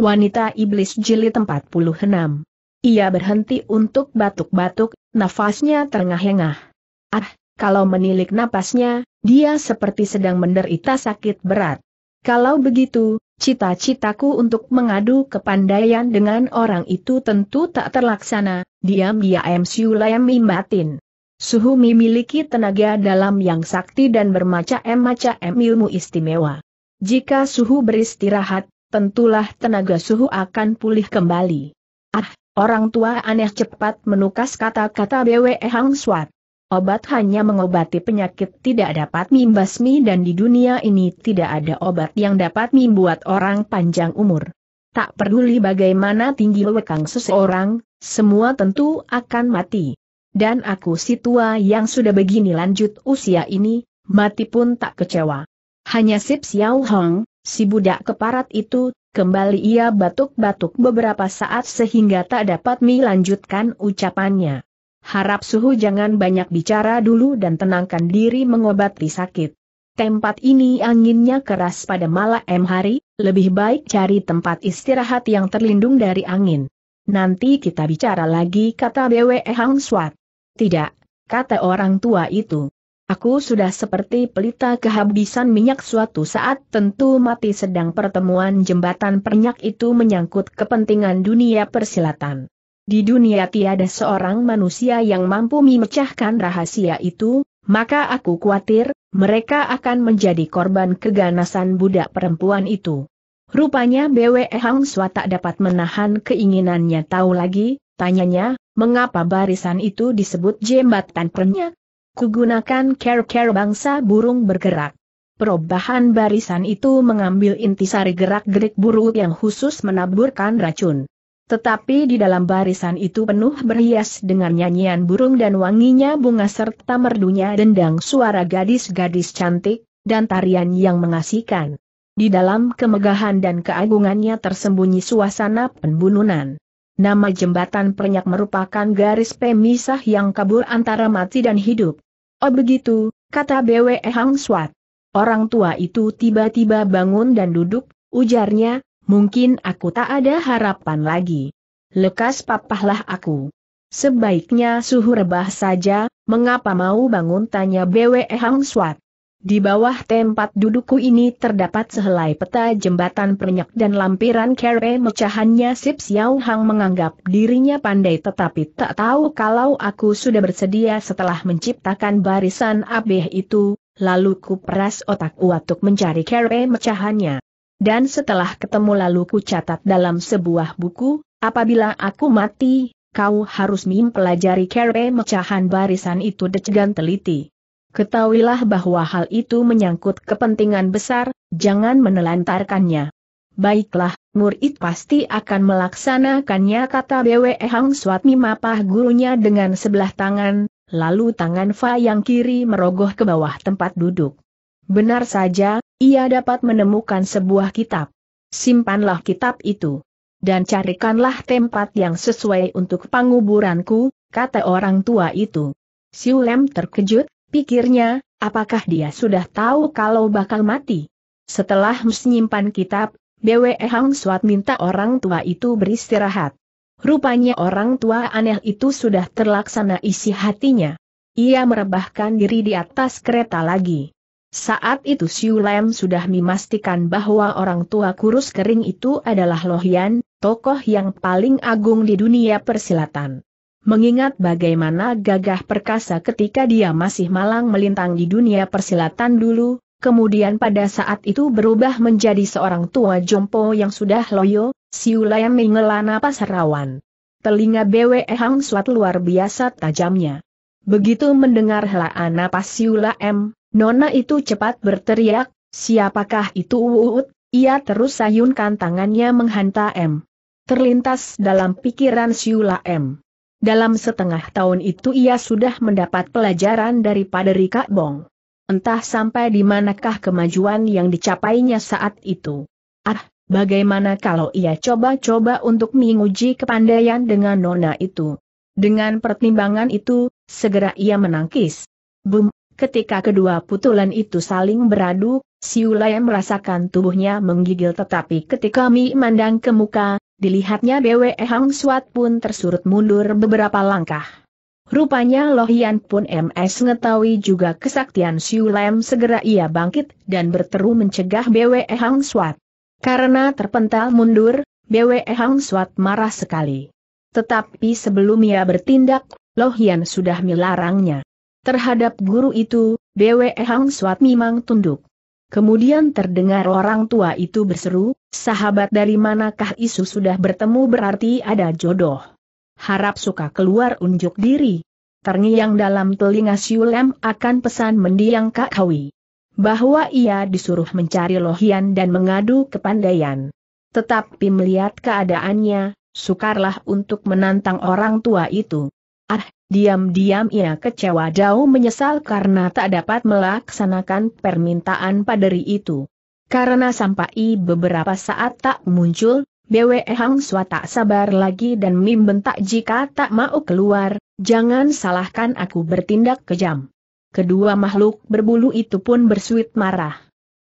Wanita Iblis Jilid 46. Ia berhenti untuk batuk-batuk, nafasnya terengah-engah. Ah, kalau menilik nafasnya, dia seperti sedang menderita sakit berat. Kalau begitu, cita-citaku untuk mengadu kepandaian dengan orang itu tentu tak terlaksana, diam-diam Siulayam mimbatin. Suhu memiliki tenaga dalam yang sakti dan bermacam-macam ilmu istimewa. Jika suhu beristirahat, tentulah tenaga suhu akan pulih kembali. Ah, orang tua aneh cepat menukas kata-kata BWE Hang Suat. Obat hanya mengobati penyakit tidak dapat membasmi dan di dunia ini tidak ada obat yang dapat membuat orang panjang umur. Tak peduli bagaimana tinggi lekang seseorang, semua tentu akan mati. Dan aku si tua yang sudah begini lanjut usia ini, mati pun tak kecewa. Hanya Sip Xiao Hong, Si budak keparat itu, kembali ia batuk-batuk beberapa saat sehingga tak dapat melanjutkan ucapannya. Harap suhu jangan banyak bicara dulu dan tenangkan diri mengobati sakit. Tempat ini anginnya keras pada malam hari, lebih baik cari tempat istirahat yang terlindung dari angin. Nanti kita bicara lagi kata BWE Hang Swat. Tidak, kata orang tua itu. Aku sudah seperti pelita kehabisan minyak suatu saat tentu mati sedang pertemuan jembatan pernyak itu menyangkut kepentingan dunia persilatan. Di dunia tiada seorang manusia yang mampu memecahkan rahasia itu, maka aku khawatir, mereka akan menjadi korban keganasan budak perempuan itu. Rupanya BW Hang Sua tak dapat menahan keinginannya tahu lagi, tanyanya, mengapa barisan itu disebut jembatan pernyak? kugunakan care-care bangsa burung bergerak. Perubahan barisan itu mengambil intisari gerak-gerik burung yang khusus menaburkan racun. Tetapi di dalam barisan itu penuh berhias dengan nyanyian burung dan wanginya bunga serta merdunya dendang suara gadis-gadis cantik, dan tarian yang mengasihkan. Di dalam kemegahan dan keagungannya tersembunyi suasana pembunuhan. Nama jembatan pernyak merupakan garis pemisah yang kabur antara mati dan hidup. Oh begitu, kata BWE Hang Swat. Orang tua itu tiba-tiba bangun dan duduk, ujarnya, mungkin aku tak ada harapan lagi. Lekas papahlah aku. Sebaiknya suhu rebah saja, mengapa mau bangun tanya BWE Hang Swat. Di bawah tempat dudukku ini terdapat sehelai peta jembatan pernyak dan lampiran kere mecahannya Sip Xiao Hang menganggap dirinya pandai tetapi tak tahu kalau aku sudah bersedia setelah menciptakan barisan abeh itu, lalu ku peras otak untuk mencari kere mecahannya. Dan setelah ketemu lalu ku catat dalam sebuah buku, apabila aku mati, kau harus mempelajari kere mecahan barisan itu decegan teliti. Ketahuilah bahwa hal itu menyangkut kepentingan besar, jangan menelantarkannya. Baiklah, murid pasti akan melaksanakannya kata BW Hang Swatmi mapah gurunya dengan sebelah tangan, lalu tangan Fa yang kiri merogoh ke bawah tempat duduk. Benar saja, ia dapat menemukan sebuah kitab. Simpanlah kitab itu. Dan carikanlah tempat yang sesuai untuk penguburanku, kata orang tua itu. Siulem terkejut, Pikirnya, apakah dia sudah tahu kalau bakal mati? Setelah menyimpan kitab, BWE Hang Suat minta orang tua itu beristirahat. Rupanya orang tua aneh itu sudah terlaksana isi hatinya. Ia merebahkan diri di atas kereta lagi. Saat itu Siu Lem sudah memastikan bahwa orang tua kurus kering itu adalah Lohian, tokoh yang paling agung di dunia persilatan. Mengingat bagaimana gagah perkasa ketika dia masih malang melintang di dunia persilatan dulu, kemudian pada saat itu berubah menjadi seorang tua jompo yang sudah loyo, Siula mengela napas rawan. Telinga BWE Hang Suat luar biasa tajamnya. Begitu mendengar helaan napas M, Nona itu cepat berteriak, siapakah itu Uut? Ia terus sayunkan tangannya menghanta M. Terlintas dalam pikiran Siula M. Dalam setengah tahun itu ia sudah mendapat pelajaran dari Paderi Kak Bong. Entah sampai di manakah kemajuan yang dicapainya saat itu. Ah, bagaimana kalau ia coba-coba untuk menguji kepandaian dengan nona itu. Dengan pertimbangan itu, segera ia menangkis. Bum, ketika kedua putulan itu saling beradu, yang merasakan tubuhnya menggigil tetapi ketika Mi mandang ke muka, Dilihatnya BWE Hang Suat pun tersurut mundur beberapa langkah. Rupanya Lohian pun MS ngetawi juga kesaktian Siu Lem segera ia bangkit dan berteru mencegah BWE Hang Suat. Karena terpental mundur, BWE Hang Suat marah sekali. Tetapi sebelum ia bertindak, Lohian sudah melarangnya. Terhadap guru itu, BWE Hang Suat memang tunduk. Kemudian terdengar orang tua itu berseru, Sahabat dari manakah isu sudah bertemu berarti ada jodoh. Harap suka keluar unjuk diri. Terngiang dalam telinga Siulem akan pesan mendiang Kak Hawi. Bahwa ia disuruh mencari lohian dan mengadu kepandaian. Tetapi melihat keadaannya, sukarlah untuk menantang orang tua itu. Ah, diam-diam ia kecewa jauh menyesal karena tak dapat melaksanakan permintaan paderi itu. Karena sampai beberapa saat tak muncul, BWE Hang Sua tak sabar lagi dan Mim bentak jika tak mau keluar, jangan salahkan aku bertindak kejam. Kedua makhluk berbulu itu pun bersuit marah.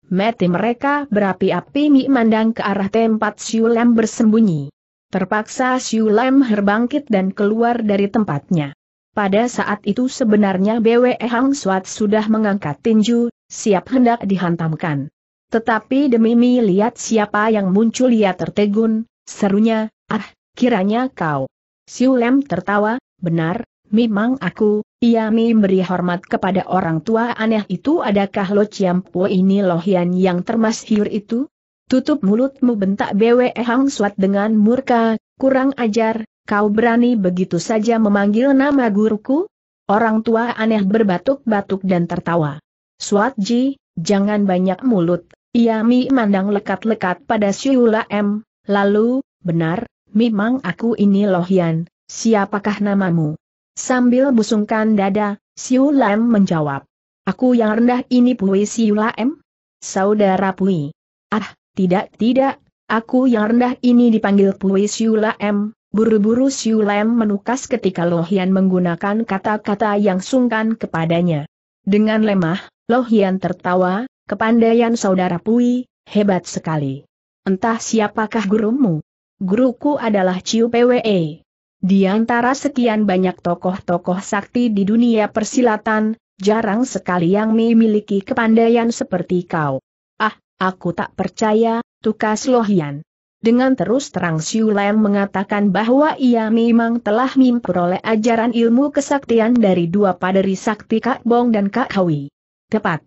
Mati mereka berapi-api Mi mandang ke arah tempat Siulam bersembunyi. Terpaksa Siulam herbangkit dan keluar dari tempatnya. Pada saat itu sebenarnya BWE Hang Suat sudah mengangkat tinju, siap hendak dihantamkan. Tetapi demi melihat siapa yang muncul ia tertegun, serunya, ah, kiranya kau. Siulem tertawa, benar, memang aku, ia memberi hormat kepada orang tua aneh itu adakah lo ciampu ini lohian yang termasyhur itu? Tutup mulutmu bentak BWE Hang Suat dengan murka, kurang ajar, kau berani begitu saja memanggil nama guruku? Orang tua aneh berbatuk-batuk dan tertawa. Suat Ji, jangan banyak mulut, ia Mi mandang lekat-lekat pada Siula M, lalu, benar, memang aku ini Lohian, siapakah namamu? Sambil busungkan dada, Siula M menjawab. Aku yang rendah ini Pui Siula M? Saudara Pui. Ah, tidak-tidak, aku yang rendah ini dipanggil Pui Siula M. Buru-buru Siula M menukas ketika Lohian menggunakan kata-kata yang sungkan kepadanya. Dengan lemah, Lohian tertawa, Kepandaian saudara Pui, hebat sekali. Entah siapakah gurumu? Guruku adalah Ciu PWE. Di antara sekian banyak tokoh-tokoh sakti di dunia persilatan, jarang sekali yang memiliki kepandaian seperti kau. Ah, aku tak percaya, tukas Lohian. Dengan terus terang Siu Leng mengatakan bahwa ia memang telah memperoleh ajaran ilmu kesaktian dari dua paderi sakti Kak Bong dan Kak Hawi. Tepat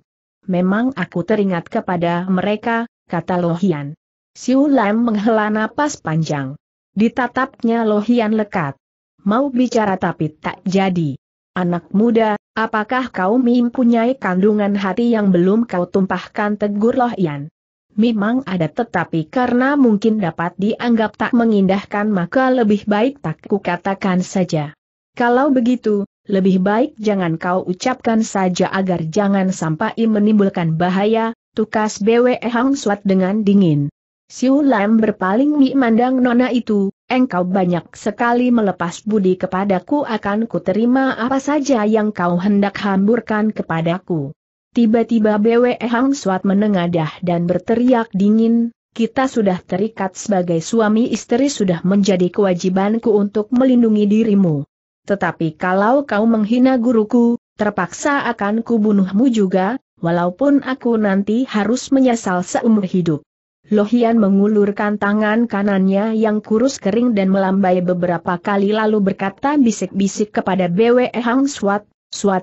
memang aku teringat kepada mereka, kata Lohian. Siu Lam menghela napas panjang. Ditatapnya Lohian lekat. Mau bicara tapi tak jadi. Anak muda, apakah kau mempunyai kandungan hati yang belum kau tumpahkan tegur Lohian? Memang ada tetapi karena mungkin dapat dianggap tak mengindahkan maka lebih baik tak kukatakan saja. Kalau begitu, lebih baik jangan kau ucapkan saja agar jangan sampai menimbulkan bahaya, tukas BWE Hang Suat dengan dingin. Siu Lam berpaling mi, mandang nona itu, engkau banyak sekali melepas budi kepadaku akan kuterima apa saja yang kau hendak hamburkan kepadaku. Tiba-tiba BWE Hang Suat menengadah dan berteriak dingin, kita sudah terikat sebagai suami istri sudah menjadi kewajibanku untuk melindungi dirimu. Tetapi kalau kau menghina guruku, terpaksa akan kubunuhmu juga, walaupun aku nanti harus menyesal seumur hidup. Lohian mengulurkan tangan kanannya yang kurus kering dan melambai beberapa kali lalu berkata bisik-bisik kepada BWE Hang Swat,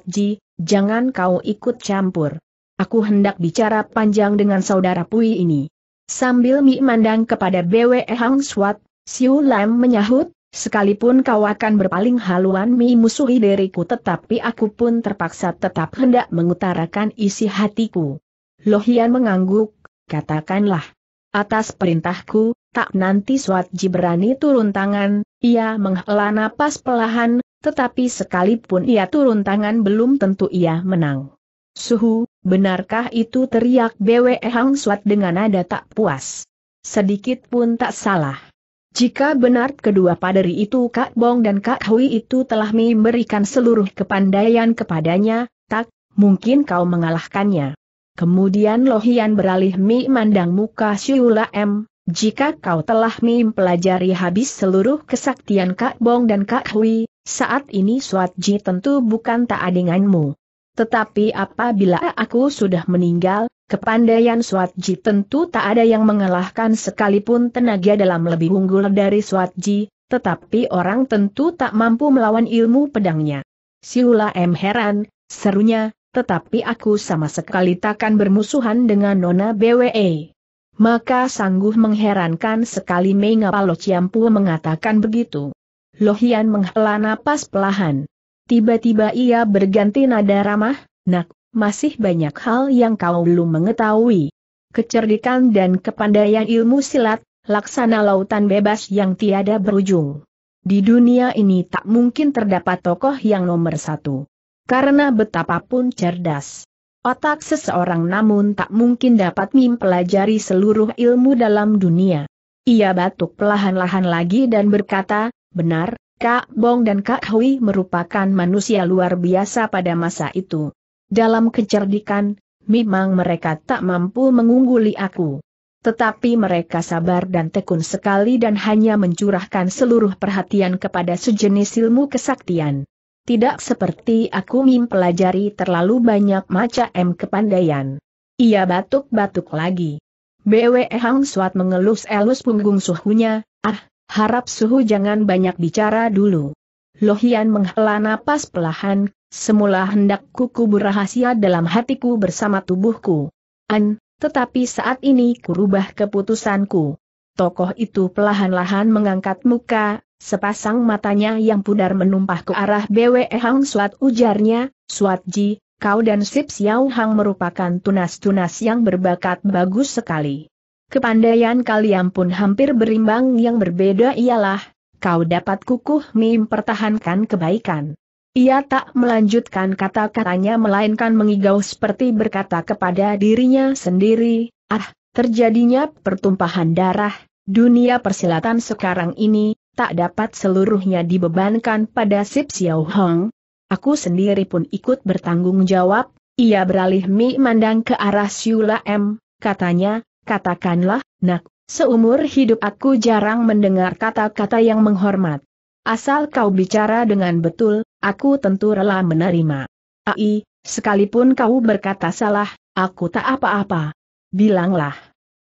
Ji, jangan kau ikut campur. Aku hendak bicara panjang dengan saudara Pui ini. Sambil memandang kepada BWE Hang Swat, Siu Lam menyahut, Sekalipun kau akan berpaling haluan memusuhi diriku tetapi aku pun terpaksa tetap hendak mengutarakan isi hatiku. Lohian mengangguk, katakanlah. Atas perintahku, tak nanti Swatji berani turun tangan, ia menghela napas pelahan, tetapi sekalipun ia turun tangan belum tentu ia menang. Suhu, benarkah itu teriak BWE Hang Swat dengan nada tak puas? Sedikit pun tak salah. Jika benar kedua paderi itu Kak Bong dan Kak Hui itu telah memberikan seluruh kepandaian kepadanya, tak mungkin kau mengalahkannya. Kemudian Lohian beralih memandang muka Syula M. Jika kau telah mempelajari habis seluruh kesaktian Kak Bong dan Kak Hui, saat ini Suat Ji tentu bukan tak adinganmu. Tetapi apabila aku sudah meninggal, Kepandaian Swatji tentu tak ada yang mengalahkan sekalipun tenaga dalam lebih unggul dari Swatji, tetapi orang tentu tak mampu melawan ilmu pedangnya. Siula M heran, serunya, tetapi aku sama sekali takkan bermusuhan dengan Nona BWE. Maka sangguh mengherankan sekali mengapa Lo Ciampu mengatakan begitu. Lohian menghela napas pelahan. Tiba-tiba ia berganti nada ramah, nak, masih banyak hal yang kau belum mengetahui. Kecerdikan dan kepandaian ilmu silat, laksana lautan bebas yang tiada berujung. Di dunia ini tak mungkin terdapat tokoh yang nomor satu. Karena betapapun cerdas. Otak seseorang namun tak mungkin dapat mempelajari seluruh ilmu dalam dunia. Ia batuk perlahan-lahan lagi dan berkata, benar, Kak Bong dan Kak Hui merupakan manusia luar biasa pada masa itu. Dalam kecerdikan, memang mereka tak mampu mengungguli aku. Tetapi mereka sabar dan tekun sekali dan hanya mencurahkan seluruh perhatian kepada sejenis ilmu kesaktian. Tidak seperti aku mempelajari terlalu banyak macam kepandaian. Ia batuk-batuk lagi. Bwe Hang Suat mengelus-elus punggung suhunya, ah, harap suhu jangan banyak bicara dulu. Lohian menghela napas pelahan, Semula hendak ku kubur rahasia dalam hatiku bersama tubuhku. An, tetapi saat ini kurubah keputusanku. Tokoh itu pelahan-lahan mengangkat muka, sepasang matanya yang pudar menumpah ke arah BWE Hang Suat ujarnya, Suat Ji, kau dan Sip Xiao Hang merupakan tunas-tunas yang berbakat bagus sekali. Kepandaian kalian pun hampir berimbang yang berbeda ialah, kau dapat kukuh mempertahankan kebaikan. Ia tak melanjutkan kata-katanya melainkan mengigau seperti berkata kepada dirinya sendiri, ah, terjadinya pertumpahan darah, dunia persilatan sekarang ini, tak dapat seluruhnya dibebankan pada Sip Xiao Hong. Aku sendiri pun ikut bertanggung jawab, ia beralih mi mandang ke arah Siula M, katanya, katakanlah, nak, seumur hidup aku jarang mendengar kata-kata yang menghormat. Asal kau bicara dengan betul, aku tentu rela menerima. Ai, sekalipun kau berkata salah, aku tak apa-apa. Bilanglah.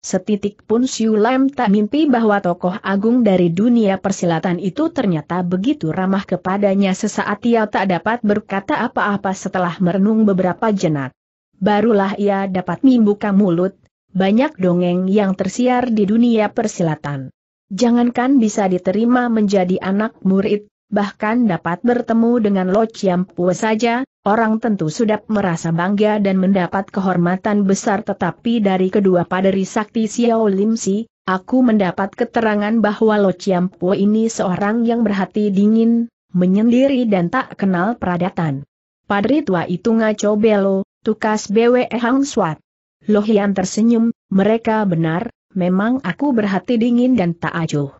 Setitik pun Siu Lam tak mimpi bahwa tokoh agung dari dunia persilatan itu ternyata begitu ramah kepadanya sesaat ia tak dapat berkata apa-apa setelah merenung beberapa jenak. Barulah ia dapat membuka mulut, banyak dongeng yang tersiar di dunia persilatan. Jangankan bisa diterima menjadi anak murid, bahkan dapat bertemu dengan Lo Chiam Pue saja, orang tentu sudah merasa bangga dan mendapat kehormatan besar tetapi dari kedua paderi sakti Xiao Lim Si, aku mendapat keterangan bahwa Lo Chiam Pue ini seorang yang berhati dingin, menyendiri dan tak kenal peradatan. Padri tua itu ngaco belo, tukas BWE Hang Swat. Hian tersenyum, mereka benar, memang aku berhati dingin dan tak acuh.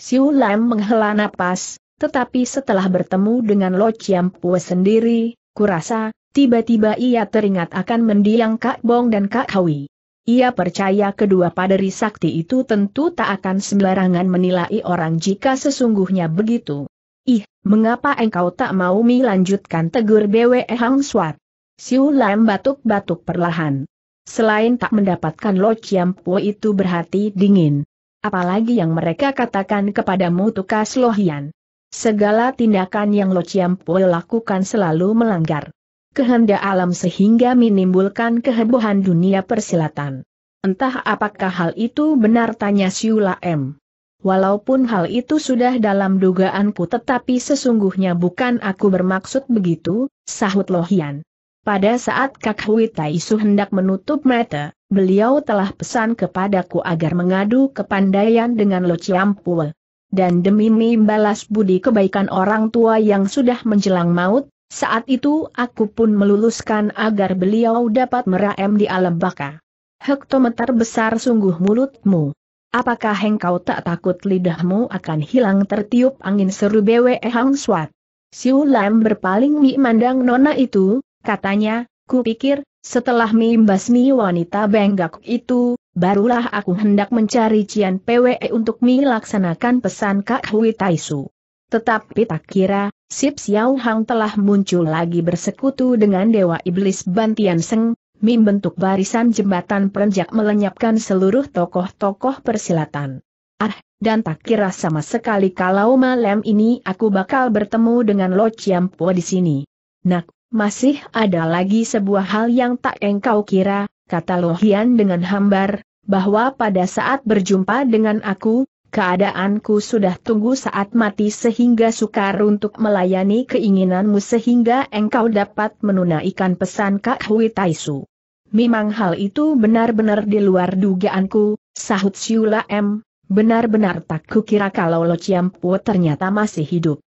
Siu Lam menghela napas, tetapi setelah bertemu dengan Lo Chiam Pue sendiri, kurasa, tiba-tiba ia teringat akan mendiang Kak Bong dan Kak Hawi. Ia percaya kedua paderi sakti itu tentu tak akan sembarangan menilai orang jika sesungguhnya begitu. Ih, mengapa engkau tak mau melanjutkan tegur BWE Hang Suat? Siu Lam batuk-batuk perlahan. Selain tak mendapatkan Lo Chiam Pue itu berhati dingin. Apalagi yang mereka katakan kepadamu tukas Lohian. Segala tindakan yang Lo Chiampo lakukan selalu melanggar kehendak alam sehingga menimbulkan kehebohan dunia persilatan. Entah apakah hal itu benar tanya Siula M. Walaupun hal itu sudah dalam dugaanku tetapi sesungguhnya bukan aku bermaksud begitu, sahut Lohian. Pada saat Kak Hui Taisu hendak menutup mata, beliau telah pesan kepadaku agar mengadu kepandaian dengan Lo Chiampul dan demi membalas budi kebaikan orang tua yang sudah menjelang maut, saat itu aku pun meluluskan agar beliau dapat meraem di alam baka. Hektometer besar sungguh mulutmu. Apakah engkau tak takut lidahmu akan hilang tertiup angin seru BWE Hang Swat? Siu Lam berpaling mandang nona itu, katanya, ku pikir. Setelah membasmi wanita benggak itu, barulah aku hendak mencari Cian PWE untuk melaksanakan pesan Kak Hui Taisu. Tetapi tak kira, Sip Xiao Hang telah muncul lagi bersekutu dengan Dewa Iblis Bantian Seng, membentuk barisan jembatan perenjak melenyapkan seluruh tokoh-tokoh persilatan. Ah, dan tak kira sama sekali kalau malam ini aku bakal bertemu dengan Lo Chiampo di sini. Nak, masih ada lagi sebuah hal yang tak engkau kira, kata Lohian dengan hambar, bahwa pada saat berjumpa dengan aku, keadaanku sudah tunggu saat mati sehingga sukar untuk melayani keinginanmu sehingga engkau dapat menunaikan pesan Kak Hui Taisu. Memang hal itu benar-benar di luar dugaanku, sahut Siula M, benar-benar tak kukira kalau Lo Chiampu ternyata masih hidup.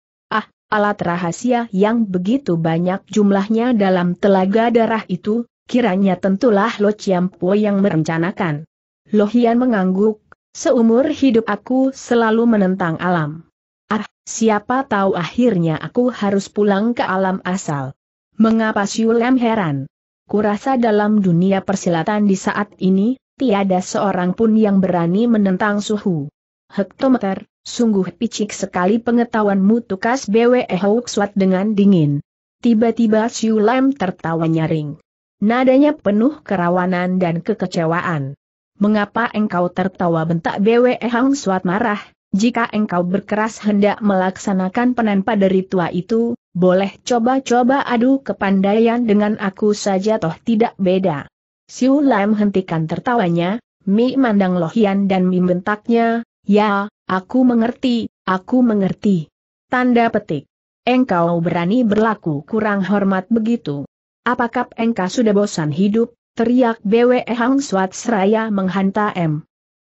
Alat rahasia yang begitu banyak jumlahnya dalam telaga darah itu, kiranya tentulah Lo Po yang merencanakan. Lo Hian mengangguk, seumur hidup aku selalu menentang alam. Ah, siapa tahu akhirnya aku harus pulang ke alam asal. Mengapa Siulem heran? Kurasa dalam dunia persilatan di saat ini, tiada seorang pun yang berani menentang suhu hektometer, sungguh picik sekali pengetahuanmu tukas BWE swat dengan dingin. Tiba-tiba Siu Lam tertawa nyaring. Nadanya penuh kerawanan dan kekecewaan. Mengapa engkau tertawa bentak BWE swat marah, jika engkau berkeras hendak melaksanakan penanpa dari tua itu, boleh coba-coba adu kepandaian dengan aku saja toh tidak beda. Siu Lam hentikan tertawanya, Mi mandang Lohian dan Mi bentaknya, Ya, aku mengerti, aku mengerti. Tanda petik. Engkau berani berlaku kurang hormat begitu. Apakah engkau sudah bosan hidup? Teriak BWE Hang Suat Seraya menghantam. M.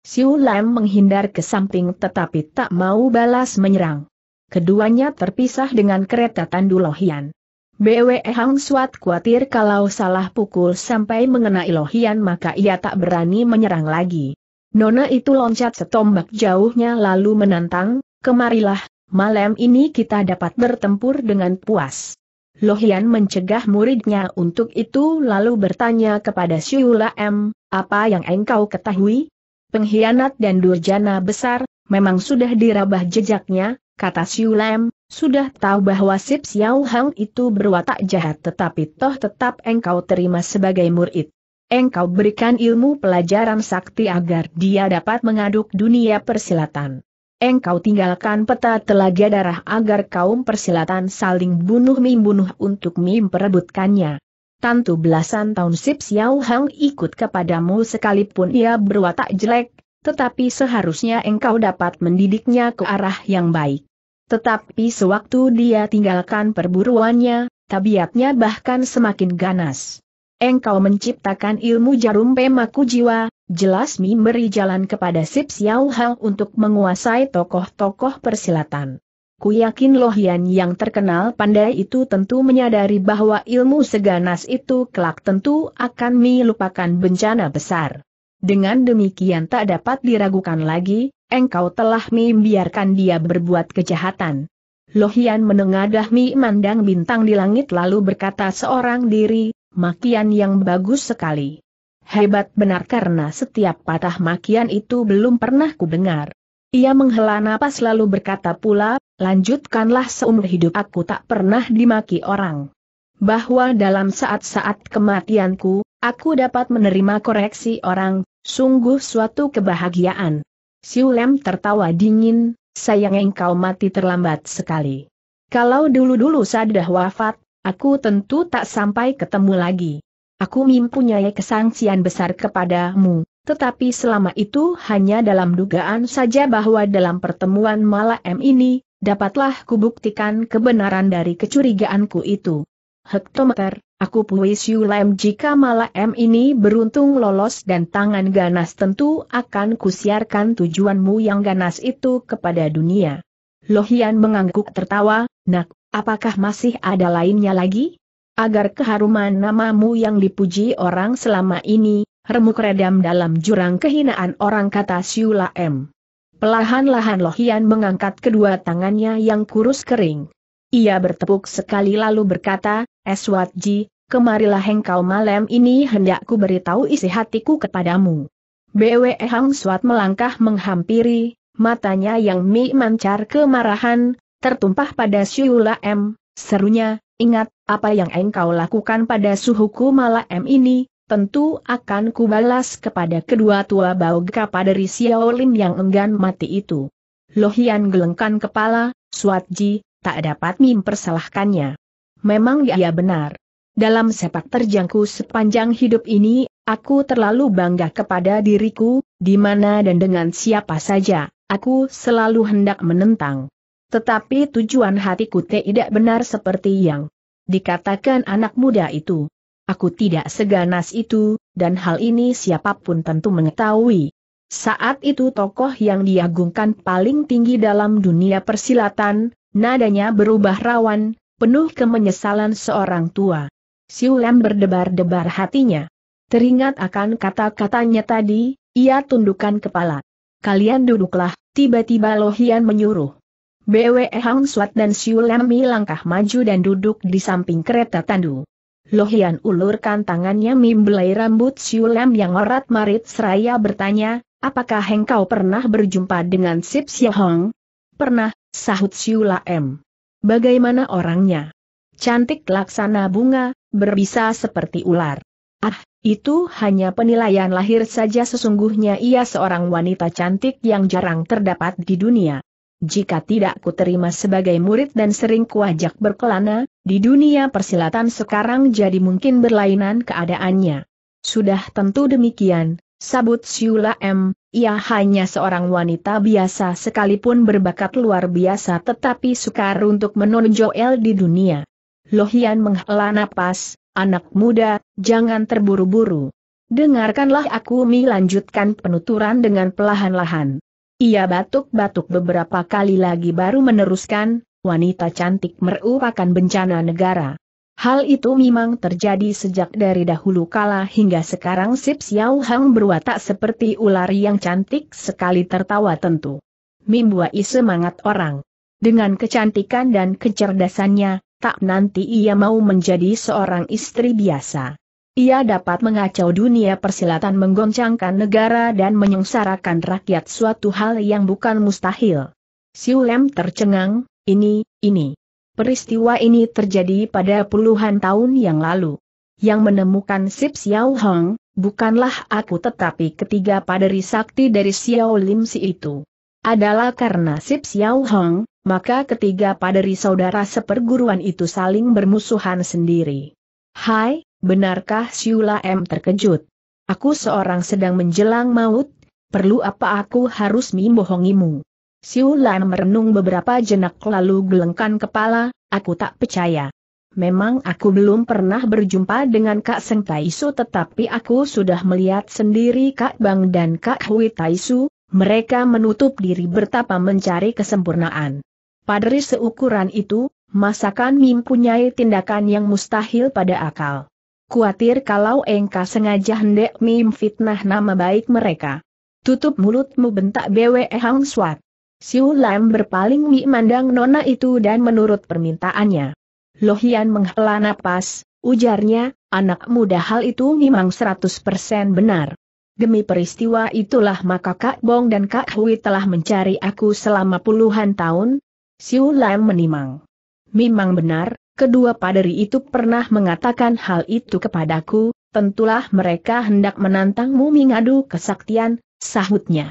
Siu Lam menghindar ke samping tetapi tak mau balas menyerang. Keduanya terpisah dengan kereta Tandu Lohian. BWE Hang Suat khawatir kalau salah pukul sampai mengenai Lohian maka ia tak berani menyerang lagi. Nona itu loncat setombak jauhnya lalu menantang, kemarilah, malam ini kita dapat bertempur dengan puas. Lohian mencegah muridnya untuk itu lalu bertanya kepada Siula M, apa yang engkau ketahui? Pengkhianat dan durjana besar, memang sudah dirabah jejaknya, kata Siula M, sudah tahu bahwa Sip Xiao Hang itu berwatak jahat tetapi toh tetap engkau terima sebagai murid engkau berikan ilmu pelajaran sakti agar dia dapat mengaduk dunia persilatan. Engkau tinggalkan peta telaga darah agar kaum persilatan saling bunuh-membunuh untuk memperebutkannya. Tantu belasan tahun Sip Xiao Hang ikut kepadamu sekalipun ia berwatak jelek, tetapi seharusnya engkau dapat mendidiknya ke arah yang baik. Tetapi sewaktu dia tinggalkan perburuannya, tabiatnya bahkan semakin ganas engkau menciptakan ilmu jarum pemaku jiwa, jelas Mi beri jalan kepada Sip Xiao Hang untuk menguasai tokoh-tokoh persilatan. Ku yakin Lohian yang terkenal pandai itu tentu menyadari bahwa ilmu seganas itu kelak tentu akan melupakan bencana besar. Dengan demikian tak dapat diragukan lagi, engkau telah membiarkan dia berbuat kejahatan. Lohian menengadah mi mandang bintang di langit lalu berkata seorang diri, makian yang bagus sekali. Hebat benar karena setiap patah makian itu belum pernah kudengar. Ia menghela napas lalu berkata pula, lanjutkanlah seumur hidup aku tak pernah dimaki orang. Bahwa dalam saat-saat kematianku, aku dapat menerima koreksi orang, sungguh suatu kebahagiaan. Siulem tertawa dingin, sayang engkau mati terlambat sekali. Kalau dulu-dulu sadah wafat, Aku tentu tak sampai ketemu lagi. Aku mempunyai kesangsian besar kepadamu, tetapi selama itu hanya dalam dugaan saja bahwa dalam pertemuan malam ini, dapatlah kubuktikan kebenaran dari kecurigaanku itu. Hektometer, aku puis yulem jika malam ini beruntung lolos dan tangan ganas tentu akan kusiarkan tujuanmu yang ganas itu kepada dunia. Lohian mengangguk tertawa, nak, Apakah masih ada lainnya lagi? Agar keharuman namamu yang dipuji orang selama ini, remuk redam dalam jurang kehinaan orang kata Siula M. Pelahan-lahan Lohian mengangkat kedua tangannya yang kurus kering. Ia bertepuk sekali lalu berkata, Eswatji, kemarilah engkau malam ini hendakku beritahu isi hatiku kepadamu. BW Hang Swat melangkah menghampiri, matanya yang mi mancar kemarahan, tertumpah pada Syula M, serunya, ingat, apa yang engkau lakukan pada suhuku m ini, tentu akan kubalas kepada kedua tua bau geka dari Lim yang enggan mati itu. Lohian gelengkan kepala, Suatji, tak dapat mempersalahkannya. Memang dia benar. Dalam sepak terjangku sepanjang hidup ini, aku terlalu bangga kepada diriku, di mana dan dengan siapa saja, aku selalu hendak menentang. Tetapi tujuan hatiku tidak benar seperti yang dikatakan anak muda itu. Aku tidak seganas itu, dan hal ini siapapun tentu mengetahui. Saat itu tokoh yang diagungkan paling tinggi dalam dunia persilatan, nadanya berubah rawan, penuh kemenyesalan seorang tua. Siulam berdebar-debar hatinya. Teringat akan kata-katanya tadi, ia tundukkan kepala. Kalian duduklah, tiba-tiba Lohian menyuruh. Bwe Hang Swat dan Lemi langkah maju dan duduk di samping kereta tandu. Lohian ulurkan tangannya membelai rambut Siulam yang orat marit seraya bertanya, apakah engkau pernah berjumpa dengan Sip Hong? Pernah, sahut Siulam. Bagaimana orangnya? Cantik laksana bunga, berbisa seperti ular. Ah, itu hanya penilaian lahir saja sesungguhnya ia seorang wanita cantik yang jarang terdapat di dunia jika tidak ku terima sebagai murid dan sering kuajak berkelana, di dunia persilatan sekarang jadi mungkin berlainan keadaannya. Sudah tentu demikian, sabut Siula M, ia hanya seorang wanita biasa sekalipun berbakat luar biasa tetapi sukar untuk menonjol di dunia. Lohian menghela napas, anak muda, jangan terburu-buru. Dengarkanlah aku melanjutkan penuturan dengan pelahan-lahan. Ia batuk-batuk beberapa kali lagi baru meneruskan, wanita cantik merupakan bencana negara. Hal itu memang terjadi sejak dari dahulu kala hingga sekarang Sip Xiao Hang berwatak seperti ular yang cantik sekali tertawa tentu. Mimbuai semangat orang. Dengan kecantikan dan kecerdasannya, tak nanti ia mau menjadi seorang istri biasa. Ia dapat mengacau dunia persilatan menggoncangkan negara dan menyengsarakan rakyat suatu hal yang bukan mustahil. Siu tercengang, ini, ini. Peristiwa ini terjadi pada puluhan tahun yang lalu. Yang menemukan Sip Xiao Hong, bukanlah aku tetapi ketiga paderi sakti dari Xiao Lim Si itu. Adalah karena Sip Xiao Hong, maka ketiga paderi saudara seperguruan itu saling bermusuhan sendiri. Hai, Benarkah Siula M terkejut? Aku seorang sedang menjelang maut, perlu apa aku harus membohongimu? Siula M merenung beberapa jenak lalu gelengkan kepala, aku tak percaya. Memang aku belum pernah berjumpa dengan Kak Seng Taisu tetapi aku sudah melihat sendiri Kak Bang dan Kak Hui Taisu, mereka menutup diri bertapa mencari kesempurnaan. Padri seukuran itu, masakan mempunyai tindakan yang mustahil pada akal. Kuatir kalau engkau sengaja hendak memfitnah nama baik mereka. Tutup mulutmu bentak BW Hang Swat. Siu Lam berpaling memandang nona itu dan menurut permintaannya. Lohian menghela napas, ujarnya, anak muda hal itu memang 100% benar. Demi peristiwa itulah maka Kak Bong dan Kak Hui telah mencari aku selama puluhan tahun. Siu Lam menimang. Memang benar, kedua paderi itu pernah mengatakan hal itu kepadaku, tentulah mereka hendak menantangmu mengadu kesaktian, sahutnya.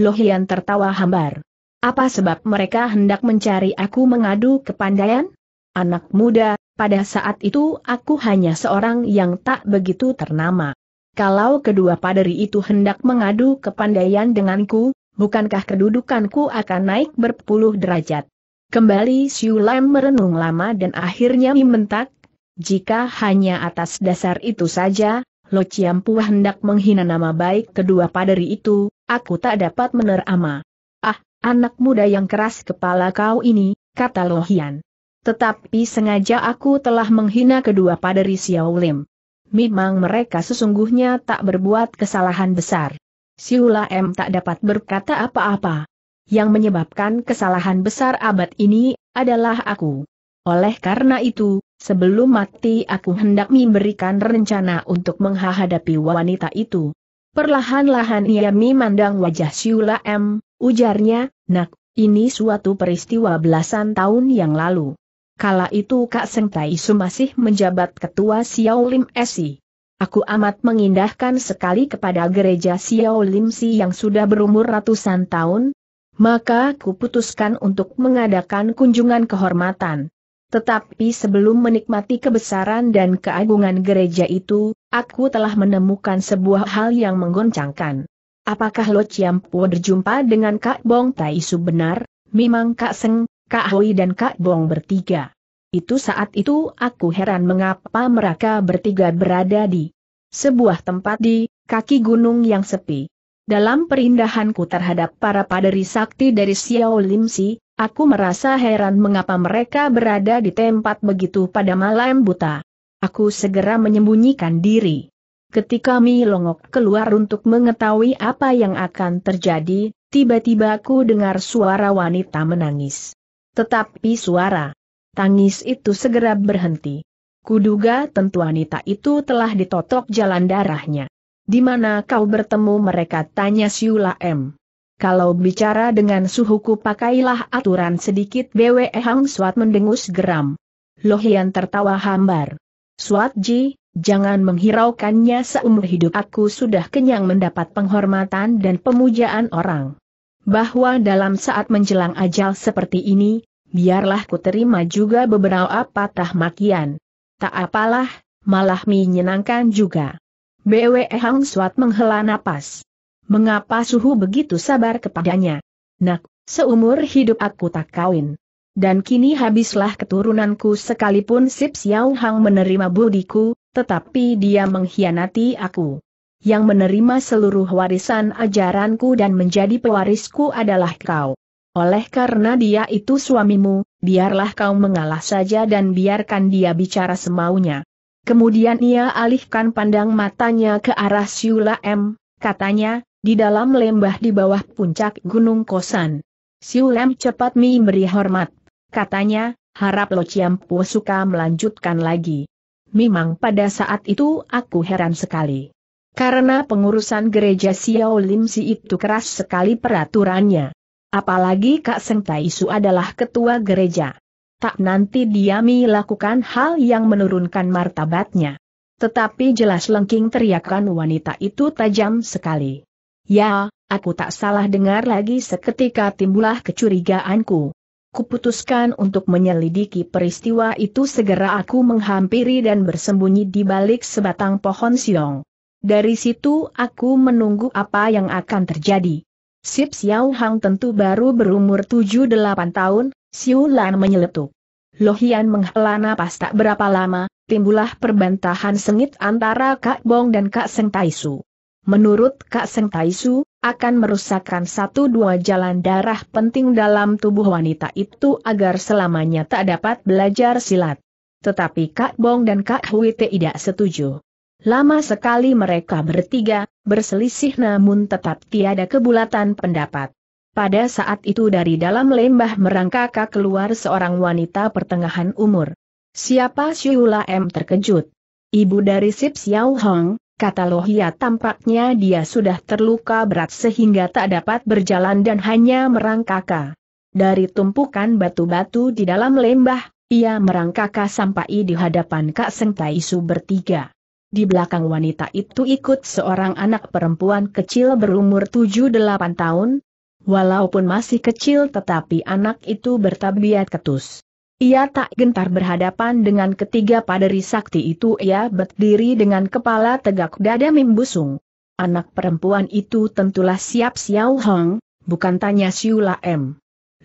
Lohian tertawa hambar. Apa sebab mereka hendak mencari aku mengadu kepandaian? Anak muda, pada saat itu aku hanya seorang yang tak begitu ternama. Kalau kedua paderi itu hendak mengadu kepandaian denganku, bukankah kedudukanku akan naik berpuluh derajat? Kembali Siu Lam merenung lama dan akhirnya membentak, jika hanya atas dasar itu saja, Lo Ciampu hendak menghina nama baik kedua paderi itu, aku tak dapat menerama. Ah, anak muda yang keras kepala kau ini, kata Lo Hian. Tetapi sengaja aku telah menghina kedua paderi Xiao Lim. Memang mereka sesungguhnya tak berbuat kesalahan besar. Siula M tak dapat berkata apa-apa yang menyebabkan kesalahan besar abad ini, adalah aku. Oleh karena itu, sebelum mati aku hendak memberikan rencana untuk menghadapi wanita itu. Perlahan-lahan ia memandang wajah Siula M, ujarnya, nak, ini suatu peristiwa belasan tahun yang lalu. Kala itu Kak Seng Tai Su masih menjabat ketua Siaulim Lim Esi. Aku amat mengindahkan sekali kepada gereja Siaulim Si yang sudah berumur ratusan tahun, maka kuputuskan untuk mengadakan kunjungan kehormatan. Tetapi sebelum menikmati kebesaran dan keagungan gereja itu, aku telah menemukan sebuah hal yang menggoncangkan. Apakah Lo Chiampu berjumpa dengan Kak Bong Tai Su benar? Memang Kak Seng, Kak Hoi dan Kak Bong bertiga. Itu saat itu aku heran mengapa mereka bertiga berada di sebuah tempat di kaki gunung yang sepi. Dalam perindahanku terhadap para paderi sakti dari Xiao Limsi, aku merasa heran mengapa mereka berada di tempat begitu pada malam buta. Aku segera menyembunyikan diri. Ketika Mi Longok keluar untuk mengetahui apa yang akan terjadi, tiba-tiba aku dengar suara wanita menangis. Tetapi suara tangis itu segera berhenti. Kuduga tentu wanita itu telah ditotok jalan darahnya. Di mana kau bertemu mereka? Tanya Siula M. Kalau bicara dengan suhuku pakailah aturan sedikit BWE Hang Suat mendengus geram. Lohian tertawa hambar. Suat Ji, jangan menghiraukannya seumur hidup aku sudah kenyang mendapat penghormatan dan pemujaan orang. Bahwa dalam saat menjelang ajal seperti ini, biarlah ku terima juga beberapa patah makian. Tak apalah, malah menyenangkan juga. Bwe Hang Suat menghela napas. Mengapa suhu begitu sabar kepadanya? Nak, seumur hidup aku tak kawin. Dan kini habislah keturunanku sekalipun Sip Xiao Hang menerima budiku, tetapi dia mengkhianati aku. Yang menerima seluruh warisan ajaranku dan menjadi pewarisku adalah kau. Oleh karena dia itu suamimu, biarlah kau mengalah saja dan biarkan dia bicara semaunya. Kemudian ia alihkan pandang matanya ke arah Siula M, katanya, di dalam lembah di bawah puncak Gunung Kosan. Siulem cepat memberi hormat. Katanya, harap Lo Ciampu suka melanjutkan lagi. Memang pada saat itu aku heran sekali. Karena pengurusan gereja Xiao Si itu keras sekali peraturannya. Apalagi Kak Seng Su adalah ketua gereja tak nanti diami lakukan hal yang menurunkan martabatnya. Tetapi jelas lengking teriakan wanita itu tajam sekali. Ya, aku tak salah dengar lagi seketika timbulah kecurigaanku. Kuputuskan untuk menyelidiki peristiwa itu segera aku menghampiri dan bersembunyi di balik sebatang pohon siong. Dari situ aku menunggu apa yang akan terjadi. Sip Xiao Hang tentu baru berumur 7-8 tahun, Siulan menyeletuk. Lohian menghela napas tak berapa lama, timbullah perbantahan sengit antara Kak Bong dan Kak Seng Taisu. Menurut Kak Seng Taisu, akan merusakkan satu dua jalan darah penting dalam tubuh wanita itu agar selamanya tak dapat belajar silat. Tetapi Kak Bong dan Kak Hui tidak setuju. Lama sekali mereka bertiga, berselisih namun tetap tiada kebulatan pendapat. Pada saat itu dari dalam lembah merangkaka keluar seorang wanita pertengahan umur. Siapa Siula M terkejut? Ibu dari Sip Xiao Hong, kata Lohia tampaknya dia sudah terluka berat sehingga tak dapat berjalan dan hanya merangkaka. Dari tumpukan batu-batu di dalam lembah, ia merangkaka sampai di hadapan Kak Seng Taisu bertiga. Di belakang wanita itu ikut seorang anak perempuan kecil berumur 7-8 tahun, Walaupun masih kecil tetapi anak itu bertabiat ketus. Ia tak gentar berhadapan dengan ketiga paderi sakti itu ia berdiri dengan kepala tegak dada membusung. Anak perempuan itu tentulah siap Xiao Hong, bukan tanya Siula M.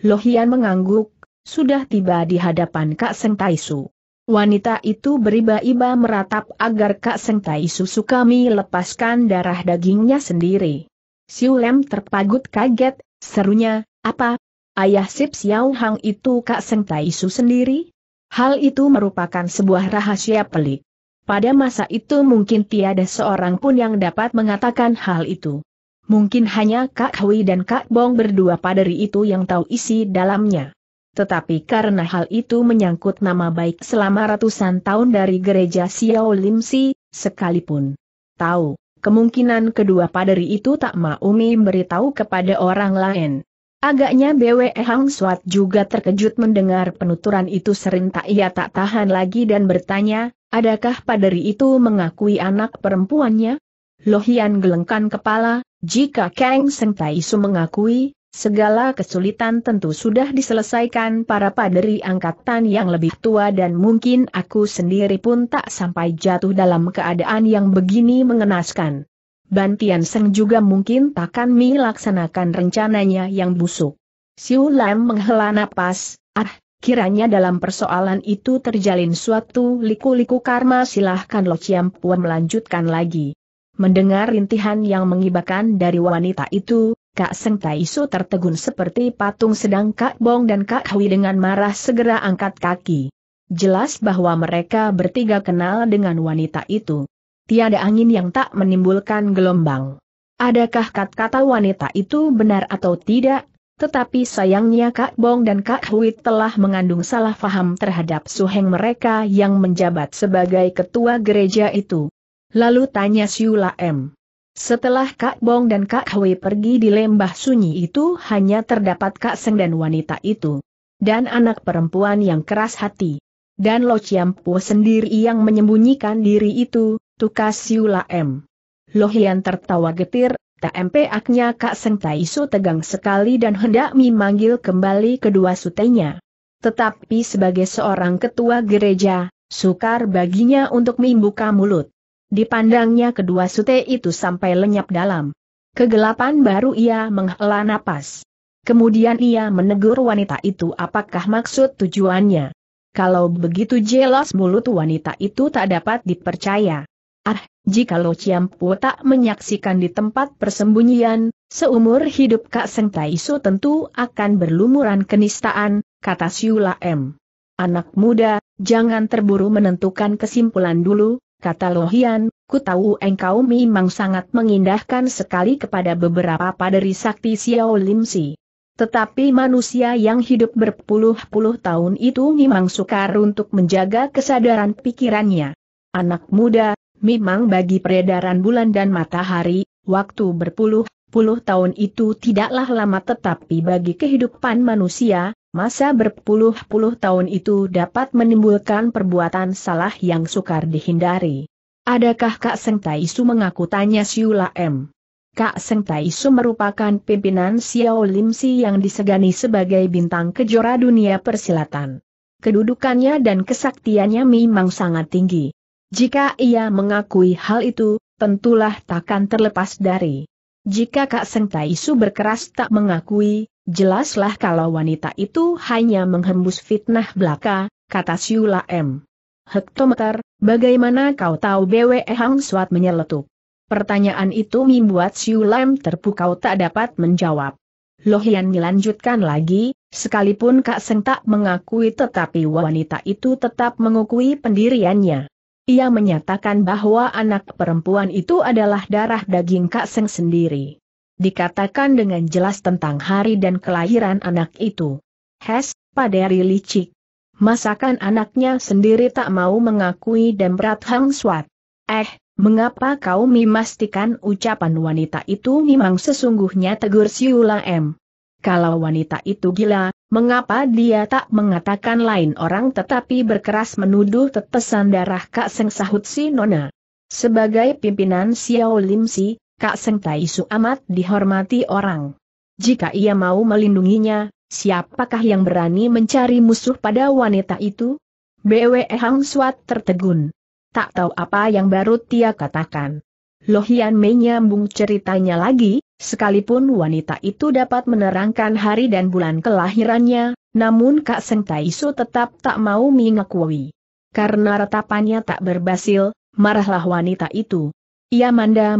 Lohian mengangguk, sudah tiba di hadapan Kak Seng Taisu. Wanita itu beriba-iba meratap agar Kak Seng Taisu Sukami lepaskan darah dagingnya sendiri. Siulem terpagut kaget, Serunya, apa? Ayah Sip Xiao Hang itu Kak Seng Taisu sendiri? Hal itu merupakan sebuah rahasia pelik. Pada masa itu mungkin tiada seorang pun yang dapat mengatakan hal itu. Mungkin hanya Kak Hui dan Kak Bong berdua paderi itu yang tahu isi dalamnya. Tetapi karena hal itu menyangkut nama baik selama ratusan tahun dari gereja Xiao Lim Si, sekalipun tahu Kemungkinan kedua paderi itu tak mau memberitahu kepada orang lain. Agaknya BWE Hang Suat juga terkejut mendengar penuturan itu serentak ia tak tahan lagi dan bertanya, adakah paderi itu mengakui anak perempuannya? Lohian gelengkan kepala, jika Kang Seng Su mengakui, Segala kesulitan tentu sudah diselesaikan para paderi angkatan yang lebih tua dan mungkin aku sendiri pun tak sampai jatuh dalam keadaan yang begini mengenaskan. Bantian Seng juga mungkin takkan melaksanakan rencananya yang busuk. Siu Lam menghela napas, ah, kiranya dalam persoalan itu terjalin suatu liku-liku karma silahkan Lo Chiam melanjutkan lagi. Mendengar rintihan yang mengibakan dari wanita itu, Kak Seng Taisu tertegun seperti patung sedang Kak Bong dan Kak Hui dengan marah segera angkat kaki. Jelas bahwa mereka bertiga kenal dengan wanita itu. Tiada angin yang tak menimbulkan gelombang. Adakah kata-kata wanita itu benar atau tidak? Tetapi sayangnya Kak Bong dan Kak Hui telah mengandung salah faham terhadap suheng mereka yang menjabat sebagai ketua gereja itu. Lalu tanya Siula M. Setelah Kak Bong dan Kak Hui pergi di lembah sunyi itu hanya terdapat Kak Seng dan wanita itu. Dan anak perempuan yang keras hati. Dan Lo Chiam Chiampu sendiri yang menyembunyikan diri itu, Tukas Siula M. Lo Hian tertawa getir, TMP aknya Kak Seng Tai Su tegang sekali dan hendak memanggil kembali kedua sutenya. Tetapi sebagai seorang ketua gereja, sukar baginya untuk membuka mulut. Dipandangnya kedua sute itu sampai lenyap dalam. Kegelapan baru ia menghela napas. Kemudian ia menegur wanita itu apakah maksud tujuannya. Kalau begitu jelas mulut wanita itu tak dapat dipercaya. Ah, jika jikalau Ciampu tak menyaksikan di tempat persembunyian, seumur hidup Kak Seng Taisu tentu akan berlumuran kenistaan, kata Siula M. Anak muda, jangan terburu menentukan kesimpulan dulu, kata Lohian, ku tahu engkau memang sangat mengindahkan sekali kepada beberapa paderi sakti Xiao Lim Si. Tetapi manusia yang hidup berpuluh-puluh tahun itu memang sukar untuk menjaga kesadaran pikirannya. Anak muda, memang bagi peredaran bulan dan matahari, waktu berpuluh puluh tahun itu tidaklah lama tetapi bagi kehidupan manusia, masa berpuluh-puluh tahun itu dapat menimbulkan perbuatan salah yang sukar dihindari. Adakah Kak Seng Taisu mengaku tanya Siula M. Kak Seng Taisu merupakan pimpinan Xiao Lim Si yang disegani sebagai bintang kejora dunia persilatan. Kedudukannya dan kesaktiannya memang sangat tinggi. Jika ia mengakui hal itu, tentulah takkan terlepas dari jika Kak Seng Taisu berkeras tak mengakui, jelaslah kalau wanita itu hanya menghembus fitnah belaka, kata Siula M. Hektometer, bagaimana kau tahu BWE Hang Suat menyeletuk? Pertanyaan itu membuat Siula M terpukau tak dapat menjawab. Lohian melanjutkan lagi, sekalipun Kak Seng tak mengakui tetapi wanita itu tetap mengukui pendiriannya. Ia menyatakan bahwa anak perempuan itu adalah darah daging Kak Seng sendiri. Dikatakan dengan jelas tentang hari dan kelahiran anak itu. Hes, paderi licik. Masakan anaknya sendiri tak mau mengakui dan berat hang suat. Eh, mengapa kau memastikan ucapan wanita itu memang sesungguhnya tegur siula M? Kalau wanita itu gila, Mengapa dia tak mengatakan lain orang tetapi berkeras menuduh tetesan darah Kak Seng sahut si Nona. Sebagai pimpinan Xiao Lim Si, Kak Seng Tai Su amat dihormati orang. Jika ia mau melindunginya, siapakah yang berani mencari musuh pada wanita itu? BWE Hang Suat tertegun. Tak tahu apa yang baru dia katakan. Lohian menyambung ceritanya lagi, Sekalipun wanita itu dapat menerangkan hari dan bulan kelahirannya, namun Kak Seng Taisu tetap tak mau mengakui. Karena retapannya tak berbasil, marahlah wanita itu. Ia